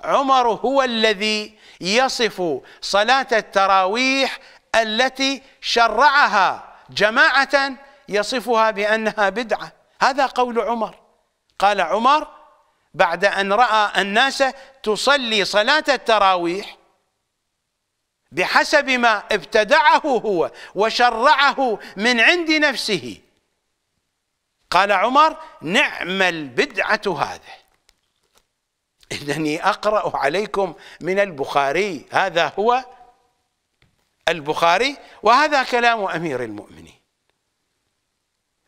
Speaker 1: عمر هو الذي يصف صلاة التراويح التي شرعها جماعة يصفها بأنها بدعة هذا قول عمر قال عمر بعد أن رأى الناس تصلي صلاة التراويح بحسب ما ابتدعه هو وشرعه من عند نفسه قال عمر نعم البدعة هذه إنني أقرأ عليكم من البخاري هذا هو البخاري وهذا كلام أمير المؤمنين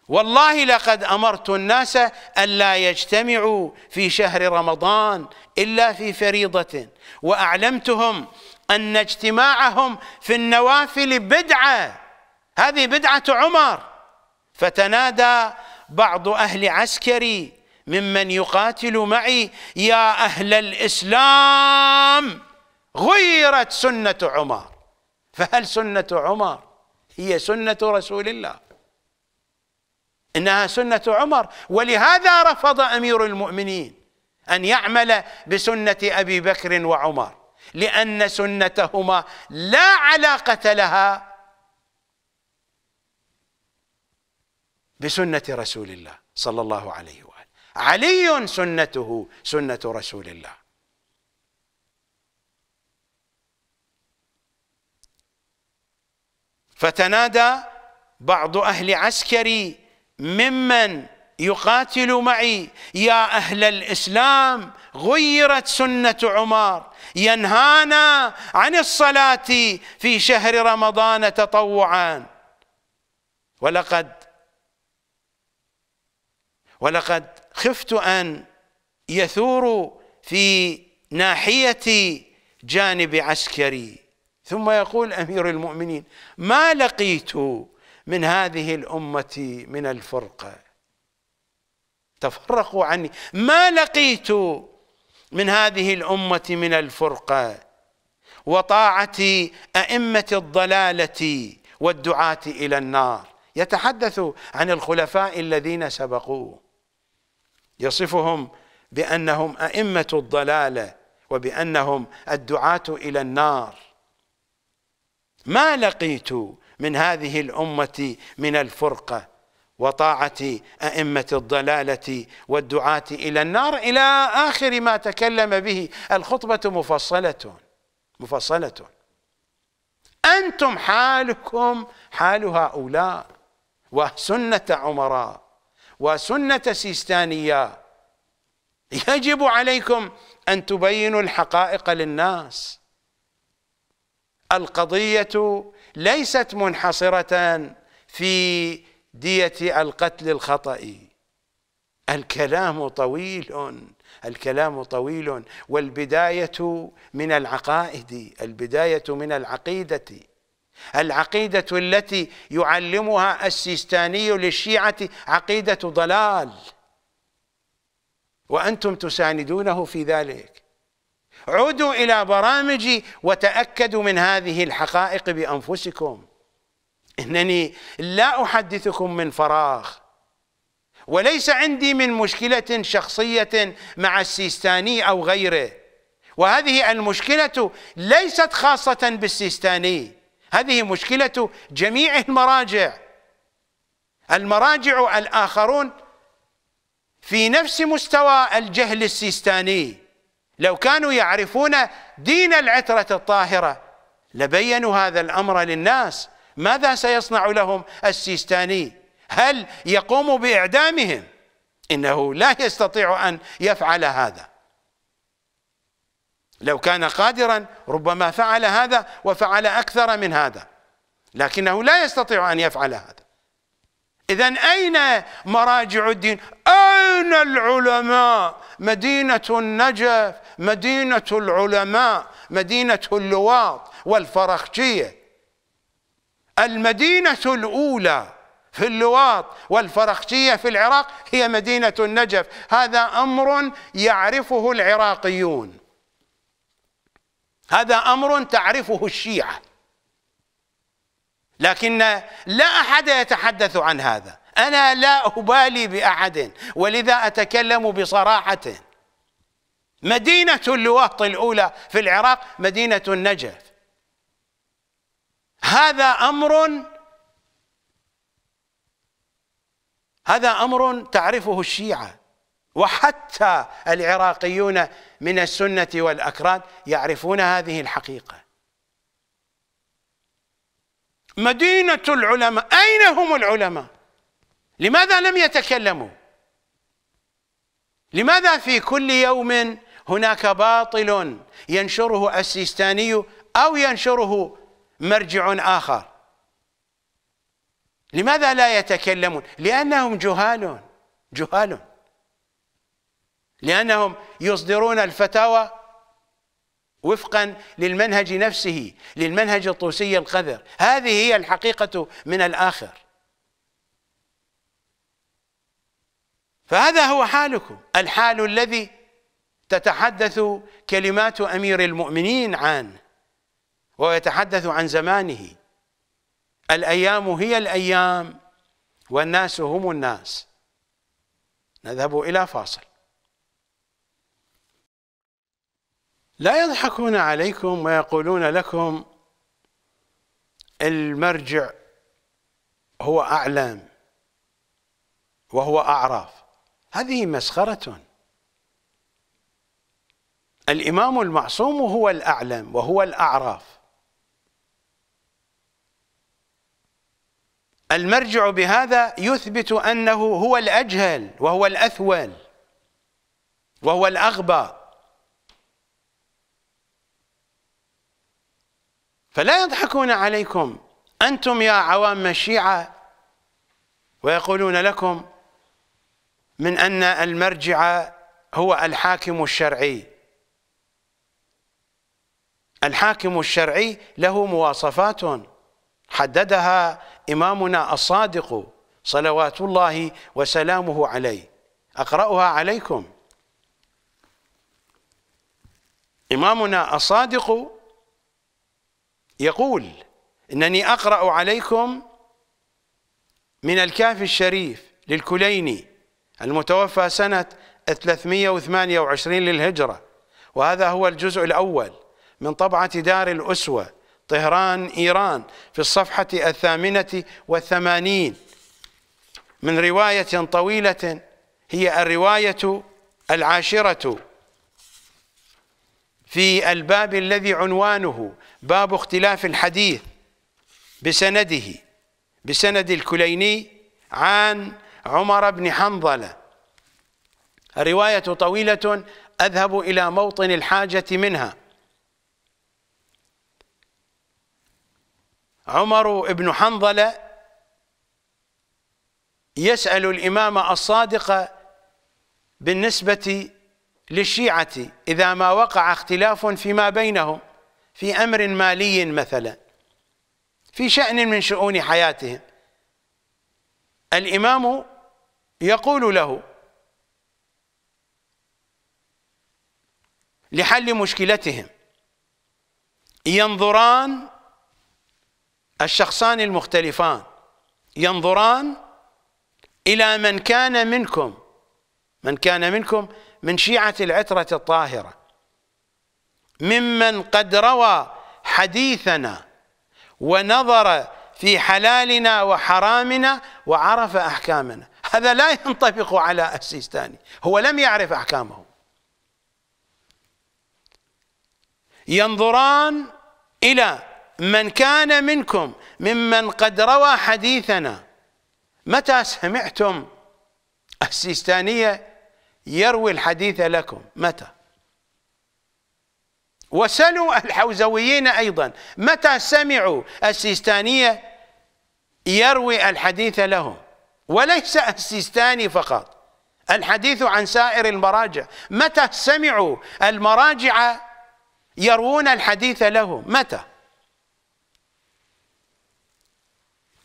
Speaker 1: والله لقد أمرت الناس ألا يجتمعوا في شهر رمضان إلا في فريضة وأعلمتهم أن اجتماعهم في النوافل بدعة هذه بدعة عمر فتنادى بعض أهل عسكري ممن يقاتل معي يا أهل الإسلام غيرت سنة عمر فهل سنة عمر هي سنة رسول الله إنها سنة عمر ولهذا رفض أمير المؤمنين أن يعمل بسنة أبي بكر وعمر لأن سنتهما لا علاقة لها بسنة رسول الله صلى الله عليه وآله علي سنته سنة رسول الله فتنادى بعض أهل عسكري ممن يقاتل معي يا أهل الإسلام غيرت سنة عمر ينهانا عن الصلاة في شهر رمضان تطوعا ولقد ولقد خفت أن يثور في ناحية جانب عسكري ثم يقول امير المؤمنين ما لقيت من هذه الامه من الفرقه تفرقوا عني ما لقيت من هذه الامه من الفرقه وطاعه ائمه الضلاله والدعاه الى النار يتحدث عن الخلفاء الذين سبقوه يصفهم بانهم ائمه الضلاله وبانهم الدعاه الى النار ما لقيت من هذه الأمة من الفرقة وطاعة أئمة الضلالة والدعاة إلى النار إلى آخر ما تكلم به الخطبة مفصلة مفصلة أنتم حالكم حال هؤلاء وسنة عمراء وسنة سيستانية يجب عليكم أن تبينوا الحقائق للناس القضية ليست منحصرة في دية القتل الخطئي الكلام طويل الكلام طويل والبداية من العقائد البداية من العقيدة العقيدة التي يعلمها السيستاني للشيعة عقيدة ضلال وأنتم تساندونه في ذلك عودوا إلى برامجي وتأكدوا من هذه الحقائق بأنفسكم إنني لا أحدثكم من فراغ وليس عندي من مشكلة شخصية مع السيستاني أو غيره وهذه المشكلة ليست خاصة بالسيستاني هذه مشكلة جميع المراجع المراجع الآخرون في نفس مستوى الجهل السيستاني لو كانوا يعرفون دين العترة الطاهرة لبينوا هذا الأمر للناس ماذا سيصنع لهم السيستاني هل يقوم بإعدامهم إنه لا يستطيع أن يفعل هذا لو كان قادرا ربما فعل هذا وفعل أكثر من هذا لكنه لا يستطيع أن يفعل هذا إذا أين مراجع الدين أين العلماء مدينة النجف مدينة العلماء مدينة اللواط والفرخجية المدينة الأولى في اللواط والفرخجية في العراق هي مدينة النجف هذا أمر يعرفه العراقيون هذا أمر تعرفه الشيعة لكن لا أحد يتحدث عن هذا أنا لا أبالي بأحد ولذا أتكلم بصراحة مدينة اللواط الأولى في العراق مدينة النجف هذا أمر هذا أمر تعرفه الشيعة وحتى العراقيون من السنة والأكراد يعرفون هذه الحقيقة مدينة العلماء أين هم العلماء لماذا لم يتكلموا لماذا في كل يوم هناك باطل ينشره السيستاني أو ينشره مرجع آخر لماذا لا يتكلمون لأنهم جهال جهال لأنهم يصدرون الفتاوى وفقا للمنهج نفسه للمنهج الطوسي القذر هذه هي الحقيقة من الآخر فهذا هو حالكم الحال الذي تتحدث كلمات أمير المؤمنين عنه ويتحدث عن زمانه الأيام هي الأيام والناس هم الناس نذهب إلى فاصل لا يضحكون عليكم ويقولون لكم المرجع هو أعلم وهو أعرف هذه مسخرة الإمام المعصوم هو الأعلم وهو الأعراف المرجع بهذا يثبت أنه هو الأجهل وهو الأثول وهو الأغبى فلا يضحكون عليكم أنتم يا عوام الشيعة ويقولون لكم من أن المرجع هو الحاكم الشرعي الحاكم الشرعي له مواصفات حددها إمامنا الصادق صلوات الله وسلامه عليه أقرأها عليكم إمامنا الصادق يقول إنني أقرأ عليكم من الكاف الشريف للكليني المتوفى سنة 328 للهجرة وهذا هو الجزء الأول من طبعة دار الأسوة طهران إيران في الصفحة الثامنة والثمانين من رواية طويلة هي الرواية العاشرة في الباب الذي عنوانه باب اختلاف الحديث بسنده بسند الكليني عن عمر بن حنظلة الرواية طويلة أذهب إلى موطن الحاجة منها عمر بن حنظلة يسأل الإمام الصادق بالنسبة للشيعة إذا ما وقع اختلاف فيما بينهم في أمر مالي مثلا في شأن من شؤون حياتهم الإمام يقول له لحل مشكلتهم ينظران الشخصان المختلفان ينظران إلى من كان منكم من كان منكم من شيعة العترة الطاهرة ممن قد روى حديثنا ونظر في حلالنا وحرامنا وعرف أحكامنا هذا لا ينطبق على السيستاني هو لم يعرف أحكامه ينظران إلى من كان منكم ممن قد روى حديثنا متى سمعتم السيستانية يروي الحديث لكم متى وسلوا الحوزويين أيضا متى سمعوا السيستانية يروي الحديث له وليس السيستاني فقط الحديث عن سائر المراجع متى سمعوا المراجع يروون الحديث له متى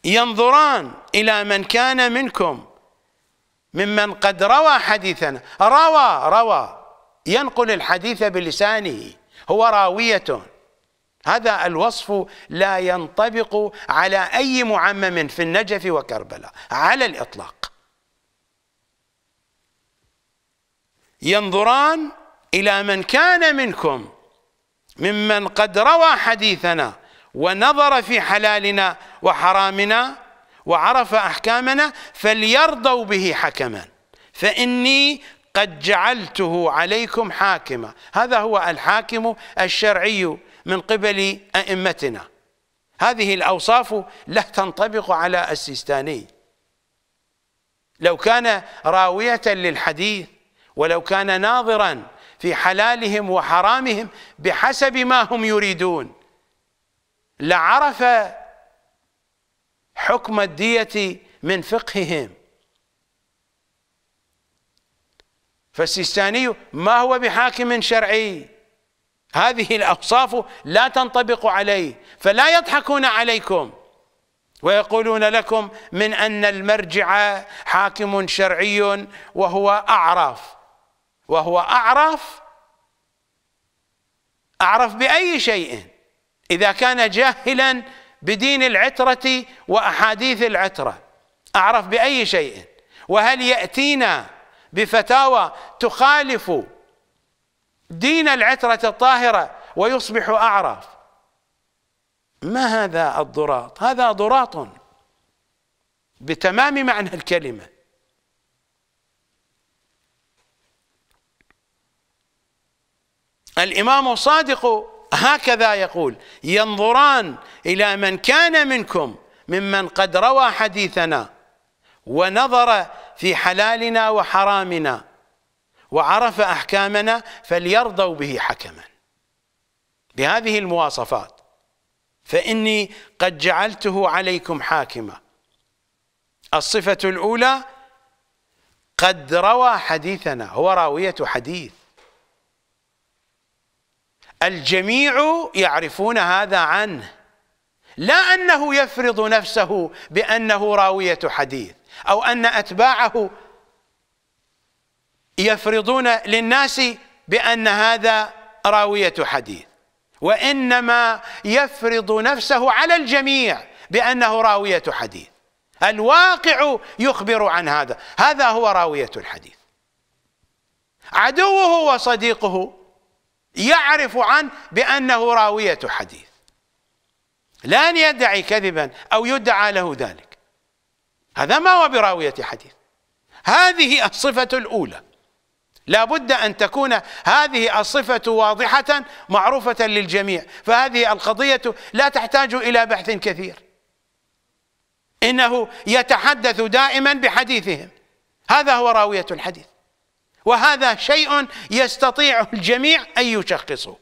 Speaker 1: ينظران إلى من كان منكم ممن قد روى حديثنا روى روى ينقل الحديث بلسانه هو راوية هذا الوصف لا ينطبق على أي معمم في النجف وكربلاء على الإطلاق ينظران إلى من كان منكم ممن قد روى حديثنا ونظر في حلالنا وحرامنا وعرف أحكامنا فليرضوا به حكما فإني قد جعلته عليكم حاكما هذا هو الحاكم الشرعي من قبل أئمتنا هذه الأوصاف لا تنطبق على السيستاني لو كان راوية للحديث ولو كان ناظرا في حلالهم وحرامهم بحسب ما هم يريدون لعرف حكم الدية من فقههم فالسيستاني ما هو بحاكم شرعي هذه الأوصاف لا تنطبق عليه فلا يضحكون عليكم ويقولون لكم من أن المرجع حاكم شرعي وهو أعرف وهو أعرف أعرف بأي شيء إذا كان جاهلا بدين العترة وأحاديث العترة أعرف بأي شيء وهل يأتينا بفتاوى تخالف دين العترة الطاهرة ويصبح أعرف ما هذا الضراط هذا ضراط بتمام معنى الكلمة الإمام الصادق هكذا يقول ينظران إلى من كان منكم ممن قد روى حديثنا ونظر في حلالنا وحرامنا وعرف أحكامنا فليرضوا به حكما بهذه المواصفات فإني قد جعلته عليكم حاكما الصفة الأولى قد روى حديثنا هو راوية حديث الجميع يعرفون هذا عنه لا أنه يفرض نفسه بأنه راوية حديث أو أن أتباعه يفرضون للناس بأن هذا راوية حديث وإنما يفرض نفسه على الجميع بأنه راوية حديث الواقع يخبر عن هذا هذا هو راوية الحديث عدوه وصديقه يعرف عنه بأنه راوية حديث لا أن يدعي كذبا أو يدعى له ذلك هذا ما هو براوية حديث هذه الصفة الأولى لا بد أن تكون هذه الصفة واضحة معروفة للجميع فهذه القضية لا تحتاج إلى بحث كثير إنه يتحدث دائما بحديثهم هذا هو راوية الحديث وهذا شيء يستطيع الجميع أن يشخصه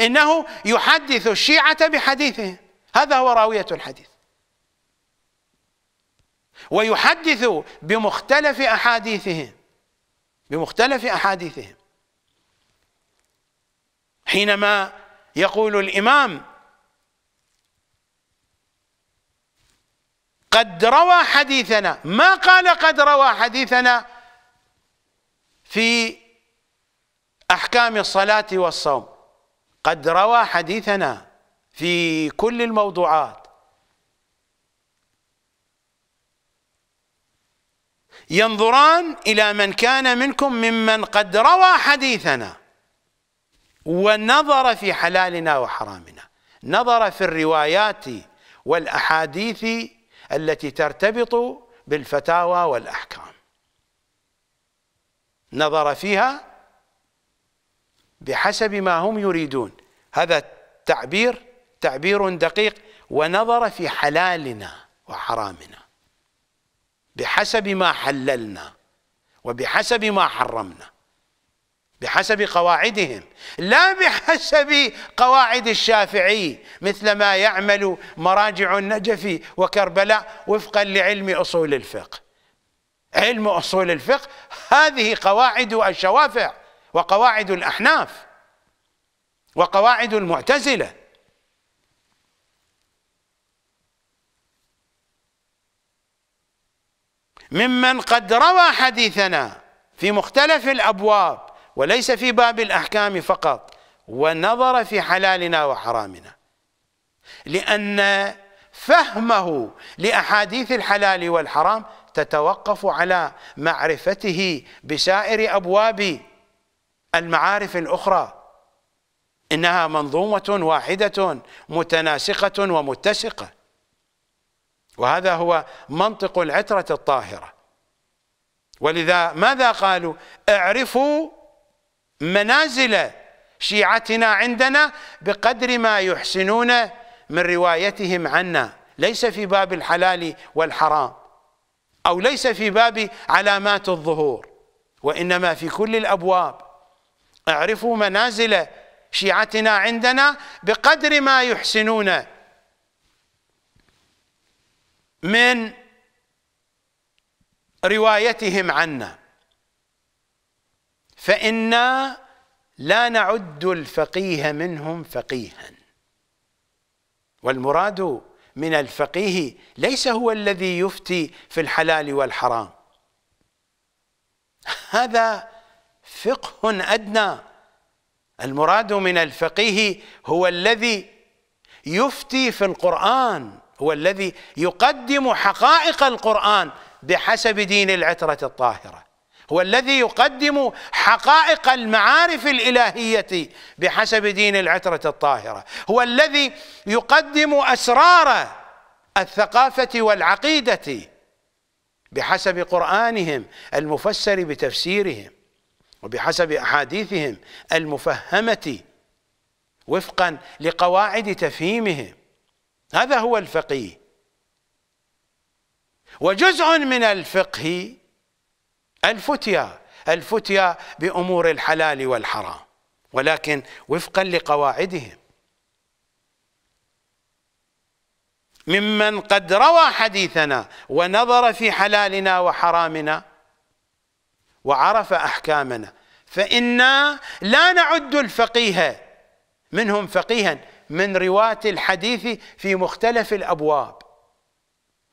Speaker 1: إنه يحدث الشيعة بحديثهم هذا هو راوية الحديث ويحدث بمختلف أحاديثهم بمختلف أحاديثهم حينما يقول الإمام قد روى حديثنا ما قال قد روى حديثنا في أحكام الصلاة والصوم قد روى حديثنا في كل الموضوعات ينظران إلى من كان منكم ممن قد روى حديثنا ونظر في حلالنا وحرامنا نظر في الروايات والأحاديث التي ترتبط بالفتاوى والأحكام نظر فيها بحسب ما هم يريدون هذا تعبير تعبير دقيق ونظر في حلالنا وحرامنا بحسب ما حللنا وبحسب ما حرمنا بحسب قواعدهم لا بحسب قواعد الشافعي مثل ما يعمل مراجع النجف وكربلاء وفقا لعلم أصول الفقه علم أصول الفقه هذه قواعد الشوافع وقواعد الأحناف وقواعد المعتزله ممن قد روى حديثنا في مختلف الأبواب وليس في باب الأحكام فقط ونظر في حلالنا وحرامنا لأن فهمه لأحاديث الحلال والحرام تتوقف على معرفته بسائر أبواب المعارف الأخرى إنها منظومة واحدة متناسقة ومتسقة وهذا هو منطق العترة الطاهرة ولذا ماذا قالوا اعرفوا منازل شيعتنا عندنا بقدر ما يحسنون من روايتهم عنا ليس في باب الحلال والحرام أو ليس في باب علامات الظهور وإنما في كل الأبواب اعرفوا منازل شيعتنا عندنا بقدر ما يحسنون من روايتهم عنا فإنا لا نعد الفقيه منهم فقيها والمراد من الفقيه ليس هو الذي يفتي في الحلال والحرام هذا فقه أدنى المراد من الفقيه هو الذي يفتي في القرآن هو الذي يقدم حقائق القرآن بحسب دين العترة الطاهرة هو الذي يقدم حقائق المعارف الإلهية بحسب دين العترة الطاهرة هو الذي يقدم أسرار الثقافة والعقيدة بحسب قرآنهم المفسر بتفسيرهم وبحسب أحاديثهم المفهمة وفقا لقواعد تفهيمهم هذا هو الفقيه وجزء من الفقه الفتيا الفتيا بأمور الحلال والحرام ولكن وفقا لقواعدهم ممن قد روى حديثنا ونظر في حلالنا وحرامنا وعرف أحكامنا فإنا لا نعد الفقيه منهم فقيها من رواة الحديث في مختلف الأبواب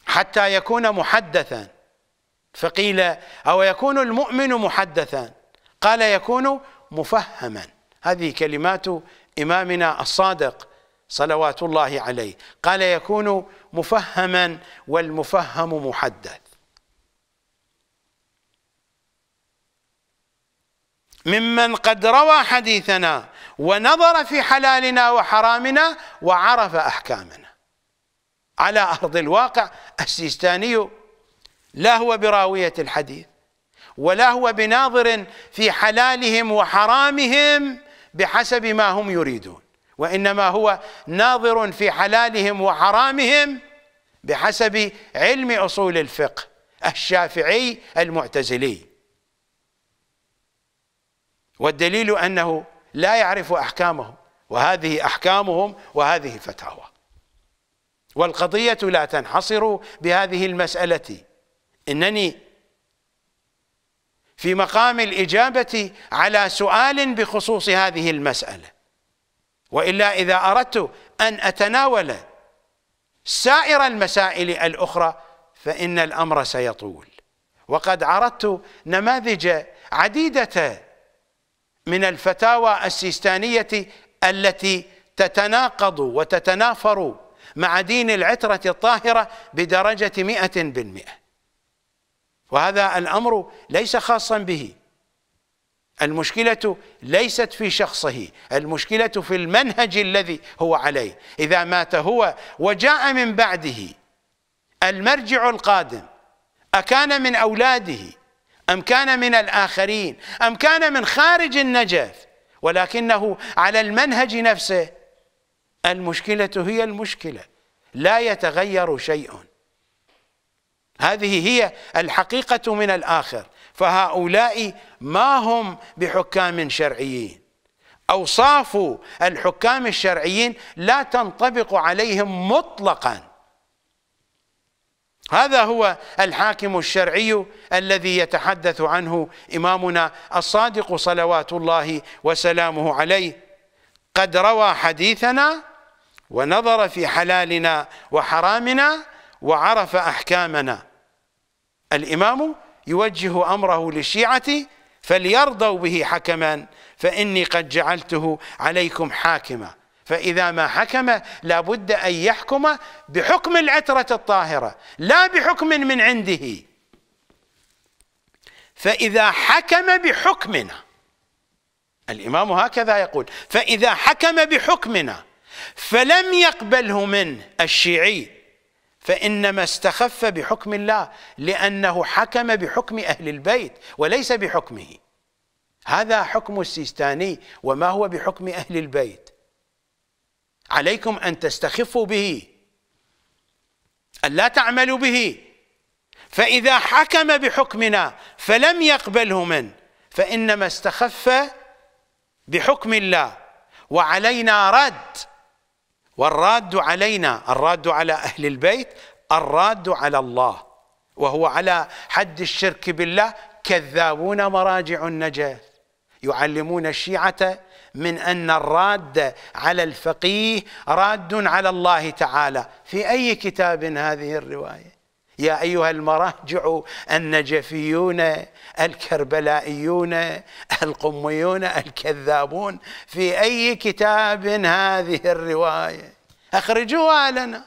Speaker 1: حتى يكون محدثا فقيل أو يكون المؤمن محدثا قال يكون مفهما هذه كلمات إمامنا الصادق صلوات الله عليه قال يكون مفهما والمفهم محدث ممن قد روى حديثنا ونظر في حلالنا وحرامنا وعرف أحكامنا على أرض الواقع السيستاني لا هو براوية الحديث ولا هو بناظر في حلالهم وحرامهم بحسب ما هم يريدون وإنما هو ناظر في حلالهم وحرامهم بحسب علم أصول الفقه الشافعي المعتزلي والدليل أنه لا يعرف أحكامهم وهذه أحكامهم وهذه فتاوى والقضية لا تنحصر بهذه المسألة إنني في مقام الإجابة على سؤال بخصوص هذه المسألة وإلا إذا أردت أن أتناول سائر المسائل الأخرى فإن الأمر سيطول وقد عرضت نماذج عديدة من الفتاوى السيستانية التي تتناقض وتتنافر مع دين العترة الطاهرة بدرجة مئة بالمئة وهذا الأمر ليس خاصا به المشكلة ليست في شخصه المشكلة في المنهج الذي هو عليه إذا مات هو وجاء من بعده المرجع القادم أكان من أولاده أم كان من الآخرين أم كان من خارج النجف ولكنه على المنهج نفسه المشكلة هي المشكلة لا يتغير شيء هذه هي الحقيقة من الآخر فهؤلاء ما هم بحكام شرعيين أوصاف الحكام الشرعيين لا تنطبق عليهم مطلقاً هذا هو الحاكم الشرعي الذي يتحدث عنه إمامنا الصادق صلوات الله وسلامه عليه قد روى حديثنا ونظر في حلالنا وحرامنا وعرف أحكامنا الإمام يوجه أمره للشيعة فليرضوا به حكما فإني قد جعلته عليكم حاكما فإذا ما حكم لابد أن يحكم بحكم العترة الطاهرة لا بحكم من عنده فإذا حكم بحكمنا الإمام هكذا يقول فإذا حكم بحكمنا فلم يقبله من الشيعي فإنما استخف بحكم الله لأنه حكم بحكم أهل البيت وليس بحكمه هذا حكم السيستاني وما هو بحكم أهل البيت عليكم أن تستخفوا به أن لا تعملوا به فإذا حكم بحكمنا فلم يقبله من فإنما استخف بحكم الله وعلينا رد والراد علينا الراد على أهل البيت الراد على الله وهو على حد الشرك بالله كذابون مراجع النجاة يعلمون الشيعة من أن الراد على الفقيه راد على الله تعالى في أي كتاب هذه الرواية يا أيها المراجع النجفيون الكربلائيون القميون الكذابون في أي كتاب هذه الرواية أخرجوها لنا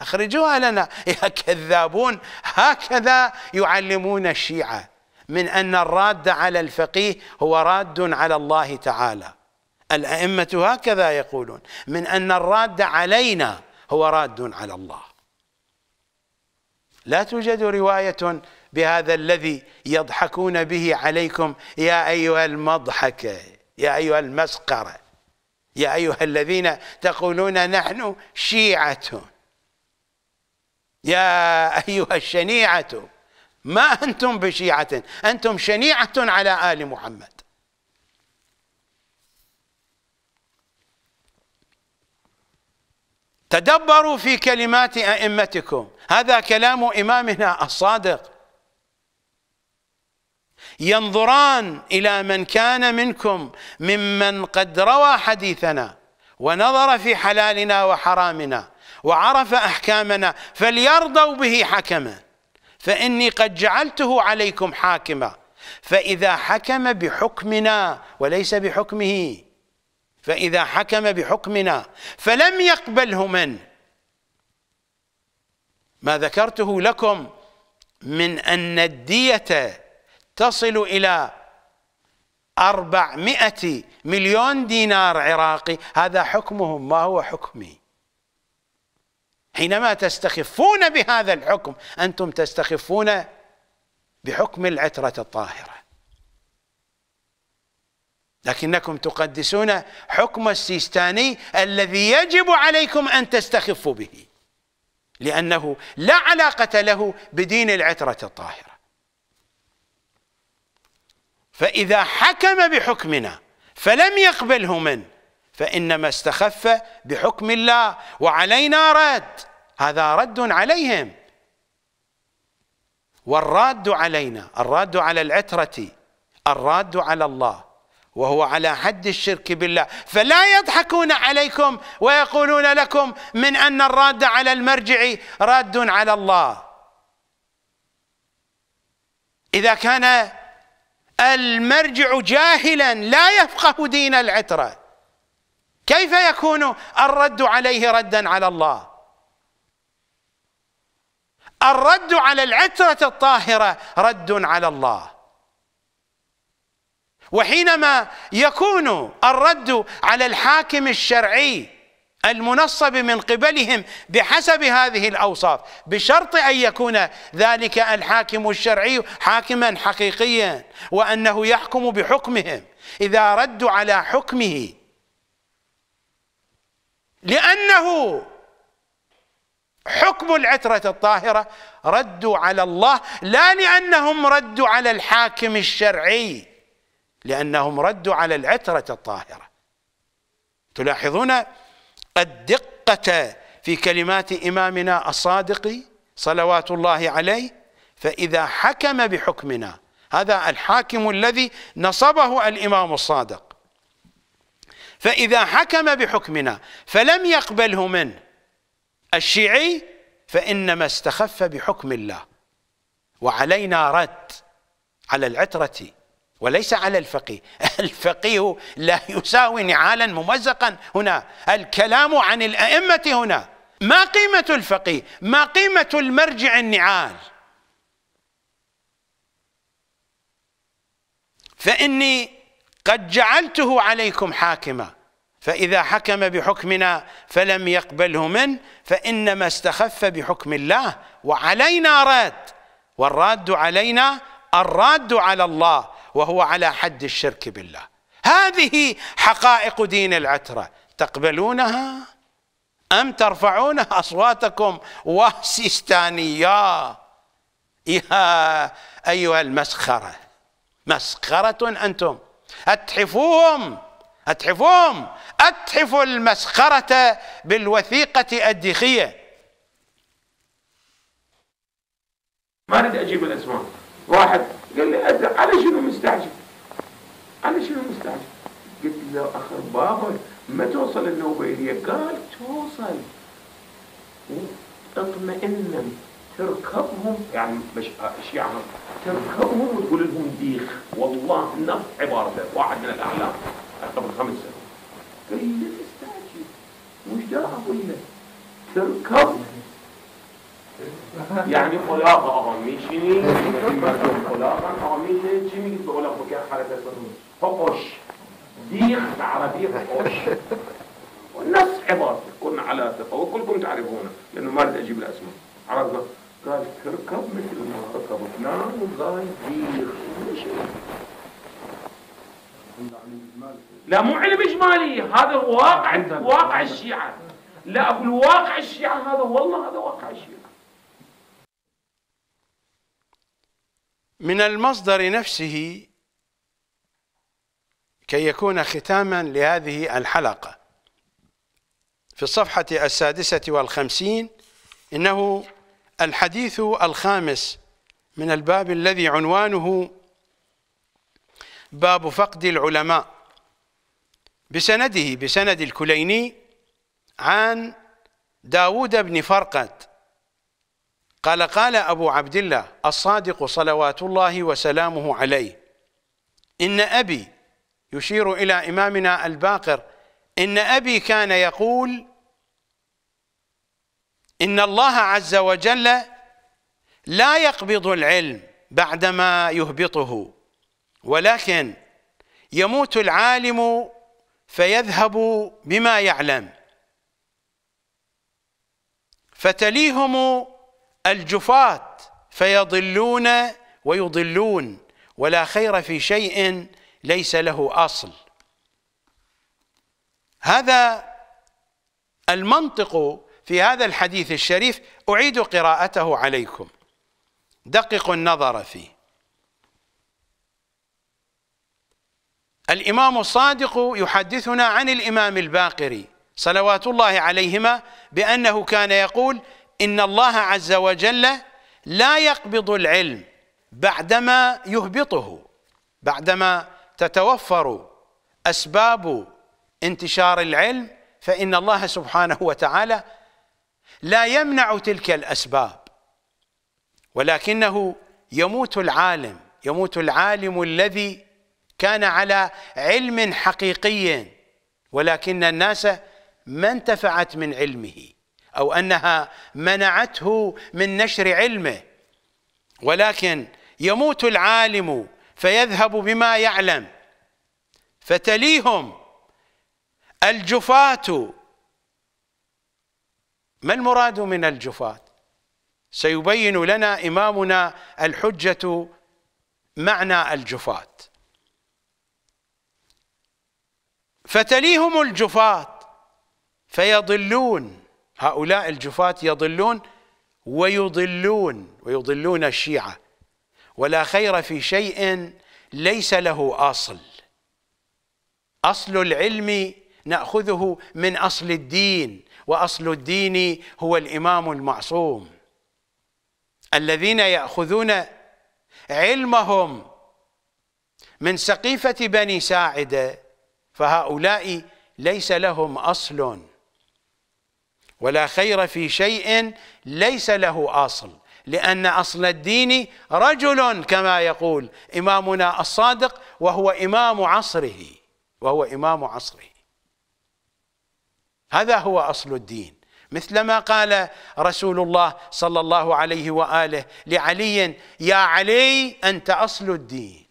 Speaker 1: أخرجوها لنا يا كذابون هكذا يعلمون الشيعة من أن الراد على الفقيه هو راد على الله تعالى الأئمة هكذا يقولون من أن الراد علينا هو راد على الله لا توجد رواية بهذا الذي يضحكون به عليكم يا أيها المضحكة يا أيها المسقرة يا أيها الذين تقولون نحن شيعة يا أيها الشنيعة ما أنتم بشيعة أنتم شنيعة على آل محمد تدبروا في كلمات أئمتكم هذا كلام إمامنا الصادق ينظران إلى من كان منكم ممن قد روى حديثنا ونظر في حلالنا وحرامنا وعرف أحكامنا فليرضوا به حكما فإني قد جعلته عليكم حاكما فإذا حكم بحكمنا وليس بحكمه فإذا حكم بحكمنا فلم يقبله من ما ذكرته لكم من أن الدية تصل إلى أربعمائة مليون دينار عراقي هذا حكمهم ما هو حكمي حينما تستخفون بهذا الحكم أنتم تستخفون بحكم العترة الطاهرة لكنكم تقدسون حكم السيستاني الذي يجب عليكم أن تستخفوا به لأنه لا علاقة له بدين العترة الطاهرة فإذا حكم بحكمنا فلم يقبله من فإنما استخف بحكم الله وعلينا رد هذا رد عليهم والراد علينا الراد على العترة الراد على الله وهو على حد الشرك بالله فلا يضحكون عليكم ويقولون لكم من أن الراد على المرجع راد على الله إذا كان المرجع جاهلا لا يفقه دين العترة كيف يكون الرد عليه ردا على الله الرد على العترة الطاهرة رد على الله وحينما يكون الرد على الحاكم الشرعي المنصب من قبلهم بحسب هذه الاوصاف بشرط ان يكون ذلك الحاكم الشرعي حاكما حقيقيا وانه يحكم بحكمهم اذا ردوا على حكمه لانه حكم العترة الطاهرة ردوا على الله لا لأنهم ردوا على الحاكم الشرعي لأنهم ردوا على العترة الطاهرة تلاحظون الدقة في كلمات إمامنا الصادق صلوات الله عليه فإذا حكم بحكمنا هذا الحاكم الذي نصبه الإمام الصادق فإذا حكم بحكمنا فلم يقبله من الشيعي فإنما استخف بحكم الله وعلينا رد على العترة وليس على الفقيه الفقيه لا يساوي نعالا ممزقا هنا الكلام عن الأئمة هنا ما قيمة الفقيه ما قيمة المرجع النعال فإني قد جعلته عليكم حاكما فإذا حكم بحكمنا فلم يقبله منه فإنما استخف بحكم الله وعلينا رد والراد علينا الراد على الله وهو على حد الشرك بالله هذه حقائق دين العترة تقبلونها أم ترفعون أصواتكم وسيستانية يا أيها المسخرة مسخرة أنتم أتحفوهم أتحفوهم أتحفوا المسخرة بالوثيقة الديخية ما نريد أجيب الأسماء واحد قال لي أنت على شنو مستعجل على شنو مستعجل قلت له أخر بابا ما توصل النوبة إلي قال
Speaker 2: توصل
Speaker 3: اطمئنا تركبهم يعني مش يعني تركبهم وتقول لهم ديخ والله نفس عبارته واحد من الأعلام قبل خمس سنوات قال لي مستعجل
Speaker 2: وش دا أقول لك تركبهم
Speaker 3: یعنی خلاق آقا میشینی این مردم خلاقا آقا میشه چی میگید به خلاق بکر حرکت عربی حقش و بالعربية حقش کن علا كنا على ثقة وكلكم تعرفونه لأنه ما أريد أجيب الأسماء ما قال تركب مثل ما ركبت
Speaker 1: فلان وقال ديخ لا مو علم إجمالي هذا واقع واقع الشيعة لا أقول واقع
Speaker 2: الشيعة هذا والله هذا واقع الشيعة
Speaker 1: من المصدر نفسه كي يكون ختاما لهذه الحلقة في الصفحة السادسة والخمسين إنه الحديث الخامس من الباب الذي عنوانه باب فقد العلماء بسنده بسند الكليني عن داود بن فرقد قال قال أبو عبد الله الصادق صلوات الله وسلامه عليه إن أبي يشير إلى إمامنا الباقر إن أبي كان يقول إن الله عز وجل لا يقبض العلم بعدما يهبطه ولكن يموت العالم فيذهب بما يعلم فتليهم الجفاة فيضلون ويضلون ولا خير في شيء ليس له أصل هذا المنطق في هذا الحديث الشريف أعيد قراءته عليكم دققوا النظر فيه الإمام الصادق يحدثنا عن الإمام الباقري صلوات الله عليهما بأنه كان يقول إن الله عز وجل لا يقبض العلم بعدما يهبطه بعدما تتوفر أسباب انتشار العلم فإن الله سبحانه وتعالى لا يمنع تلك الأسباب ولكنه يموت العالم يموت العالم الذي كان على علم حقيقي ولكن الناس ما انتفعت من علمه أو أنها منعته من نشر علمه ولكن يموت العالم فيذهب بما يعلم فتليهم الجفاة ما المراد من الجفاة سيبين لنا إمامنا الحجة معنى الجفاة فتليهم الجفاة فيضلون هؤلاء الجفاة يضلون ويضلون ويضلون الشيعة ولا خير في شيء ليس له أصل أصل العلم نأخذه من أصل الدين وأصل الدين هو الإمام المعصوم الذين يأخذون علمهم من سقيفة بني ساعدة فهؤلاء ليس لهم أصل ولا خير في شيء ليس له اصل لان اصل الدين رجل كما يقول امامنا الصادق وهو امام عصره وهو امام عصره هذا هو اصل الدين مثلما قال رسول الله صلى الله عليه واله لعلي يا علي انت اصل الدين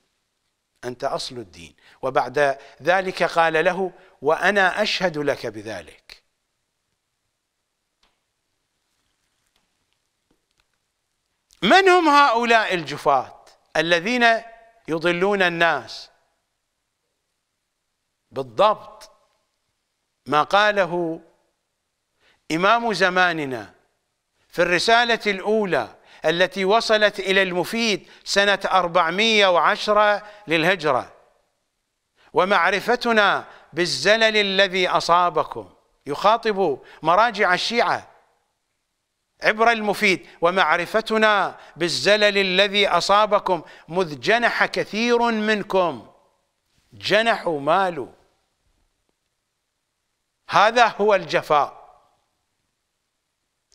Speaker 1: انت اصل الدين وبعد ذلك قال له وانا اشهد لك بذلك من هم هؤلاء الجفاة الذين يضلون الناس بالضبط ما قاله إمام زماننا في الرسالة الأولى التي وصلت إلى المفيد سنة 410 للهجرة ومعرفتنا بالزلل الذي أصابكم يخاطب مراجع الشيعة عبر المفيد ومعرفتنا بالزلل الذي أصابكم مذ جنح كثير منكم جنحوا مالوا هذا هو الجفاء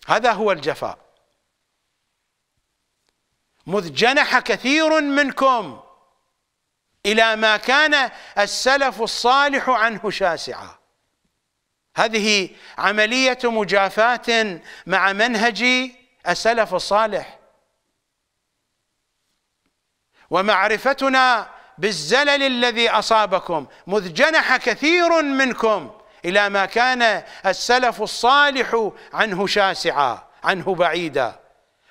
Speaker 1: هذا هو الجفاء مذ جنح كثير منكم إلى ما كان السلف الصالح عنه شاسعاً هذه عملية مجافاة مع منهج السلف الصالح ومعرفتنا بالزلل الذي أصابكم مذ جنح كثير منكم إلى ما كان السلف الصالح عنه شاسعا عنه بعيدا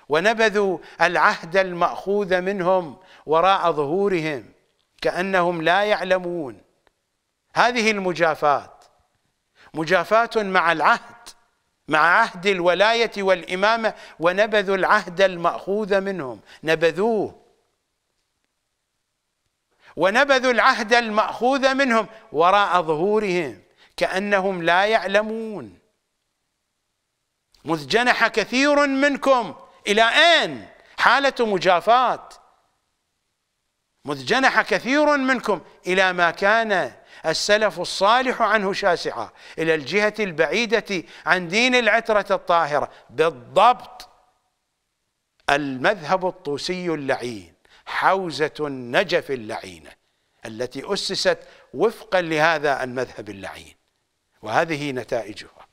Speaker 1: ونبذوا العهد المأخوذ منهم وراء ظهورهم كأنهم لا يعلمون هذه المجافات مجافاة مع العهد مع عهد الولاية والإمامة ونبذوا العهد المأخوذ منهم نبذوه ونبذوا العهد المأخوذ منهم وراء ظهورهم كأنهم لا يعلمون مذ جنح كثير منكم إلى أين حالة مجافاة مذ جنح كثير منكم إلى ما كان السلف الصالح عنه شاسعة إلى الجهة البعيدة عن دين العترة الطاهرة بالضبط المذهب الطوسي اللعين حوزة النجف اللعينة التي أسست وفقا لهذا المذهب اللعين وهذه نتائجها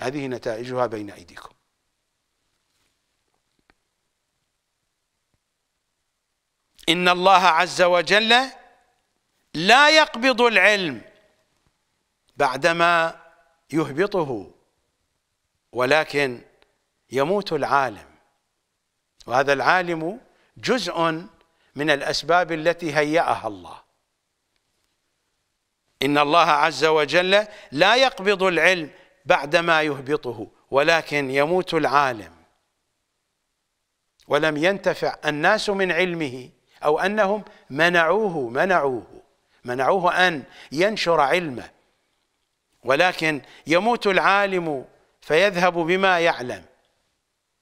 Speaker 1: هذه نتائجها بين أيديكم إن الله عز وجل لا يقبض العلم بعدما يهبطه ولكن يموت العالم وهذا العالم جزء من الأسباب التي هيأها الله إن الله عز وجل لا يقبض العلم بعدما يهبطه ولكن يموت العالم ولم ينتفع الناس من علمه أو أنهم منعوه منعوه منعوه أن ينشر علمه ولكن يموت العالم فيذهب بما يعلم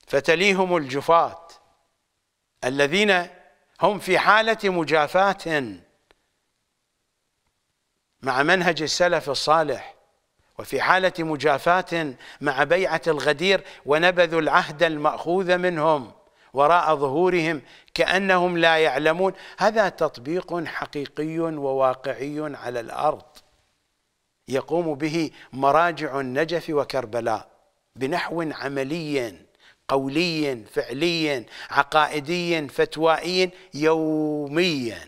Speaker 1: فتليهم الجفاة الذين هم في حالة مجافاة مع منهج السلف الصالح وفي حالة مجافاة مع بيعة الغدير ونبذوا العهد المأخوذ منهم وراء ظهورهم كأنهم لا يعلمون هذا تطبيق حقيقي وواقعي على الأرض يقوم به مراجع النجف وكربلاء بنحو عملي قولي فعلي عقائدي فتوائي يوميا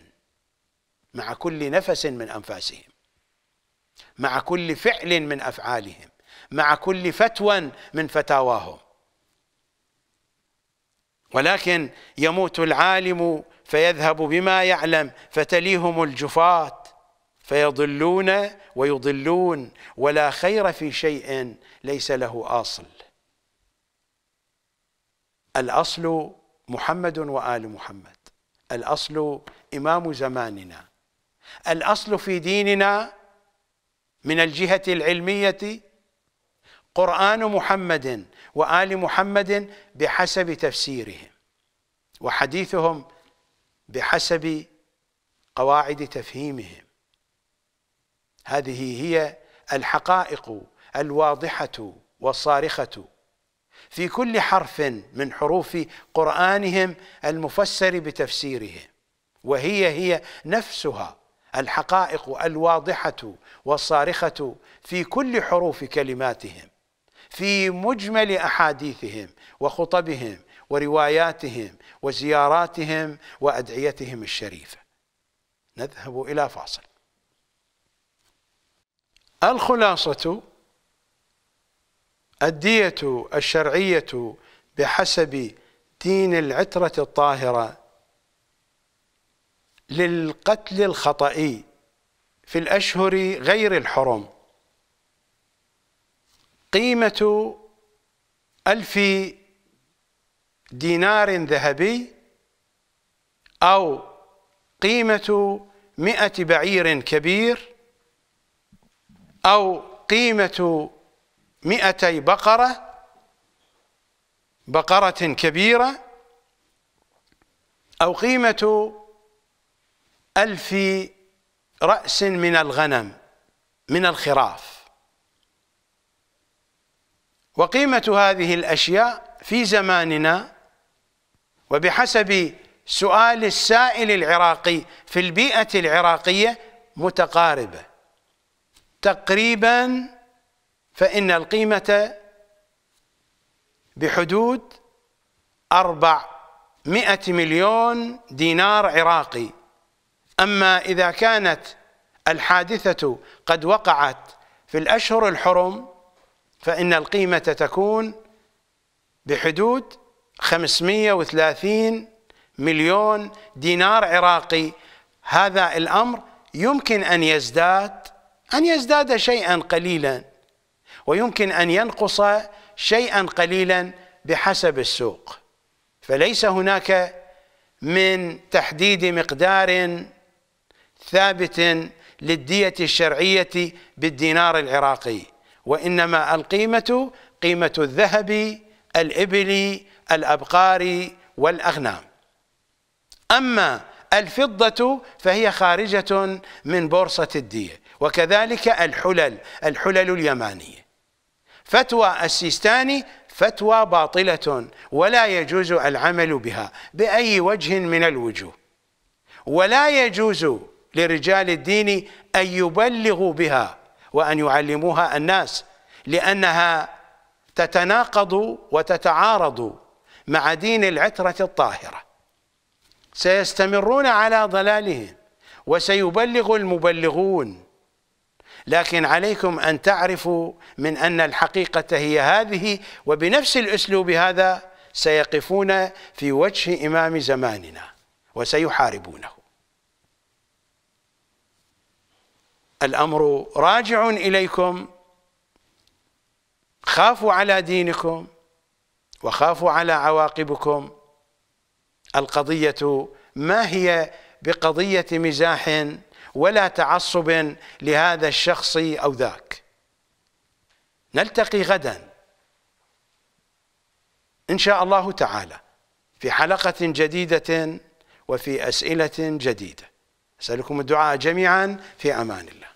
Speaker 1: مع كل نفس من أنفاسهم مع كل فعل من أفعالهم مع كل فتوى من فتاواهم ولكن يموت العالم فيذهب بما يعلم فتليهم الجفاة فيضلون ويضلون ولا خير في شيء ليس له اصل الاصل محمد وال محمد الاصل امام زماننا الاصل في ديننا من الجهه العلميه قران محمد وآل محمد بحسب تفسيرهم وحديثهم بحسب قواعد تفهيمهم هذه هي الحقائق الواضحة والصارخة في كل حرف من حروف قرآنهم المفسر بتفسيرهم وهي هي نفسها الحقائق الواضحة والصارخة في كل حروف كلماتهم في مجمل احاديثهم وخطبهم ورواياتهم وزياراتهم وادعيتهم الشريفه. نذهب الى فاصل. الخلاصه الدية الشرعية بحسب دين العترة الطاهرة للقتل الخطئي في الأشهر غير الحرم قيمة ألف دينار ذهبي أو قيمة مئة بعير كبير أو قيمة مئتي بقرة بقرة كبيرة أو قيمة ألف رأس من الغنم من الخراف وقيمة هذه الأشياء في زماننا وبحسب سؤال السائل العراقي في البيئة العراقية متقاربة تقريبا فإن القيمة بحدود مئة مليون دينار عراقي أما إذا كانت الحادثة قد وقعت في الأشهر الحرم فإن القيمة تكون بحدود 530 مليون دينار عراقي هذا الأمر يمكن أن يزداد أن يزداد شيئا قليلا ويمكن أن ينقص شيئا قليلا بحسب السوق فليس هناك من تحديد مقدار ثابت للدية الشرعية بالدينار العراقي وإنما القيمة قيمة الذهب الإبل الأبقار والأغنام أما الفضة فهي خارجة من بورصة الدية وكذلك الحلل الحلل اليمانية فتوى السيستاني فتوى باطلة ولا يجوز العمل بها بأي وجه من الوجوه ولا يجوز لرجال الدين أن يبلغوا بها وأن يعلموها الناس لأنها تتناقض وتتعارض مع دين العترة الطاهرة سيستمرون على ضلالهم وسيبلغ المبلغون لكن عليكم أن تعرفوا من أن الحقيقة هي هذه وبنفس الأسلوب هذا سيقفون في وجه إمام زماننا وسيحاربونه الامر راجع اليكم خافوا على دينكم وخافوا على عواقبكم القضيه ما هي بقضيه مزاح ولا تعصب لهذا الشخص او ذاك نلتقي غدا ان شاء الله تعالى في حلقه جديده وفي اسئله جديده اسالكم الدعاء جميعا في امان الله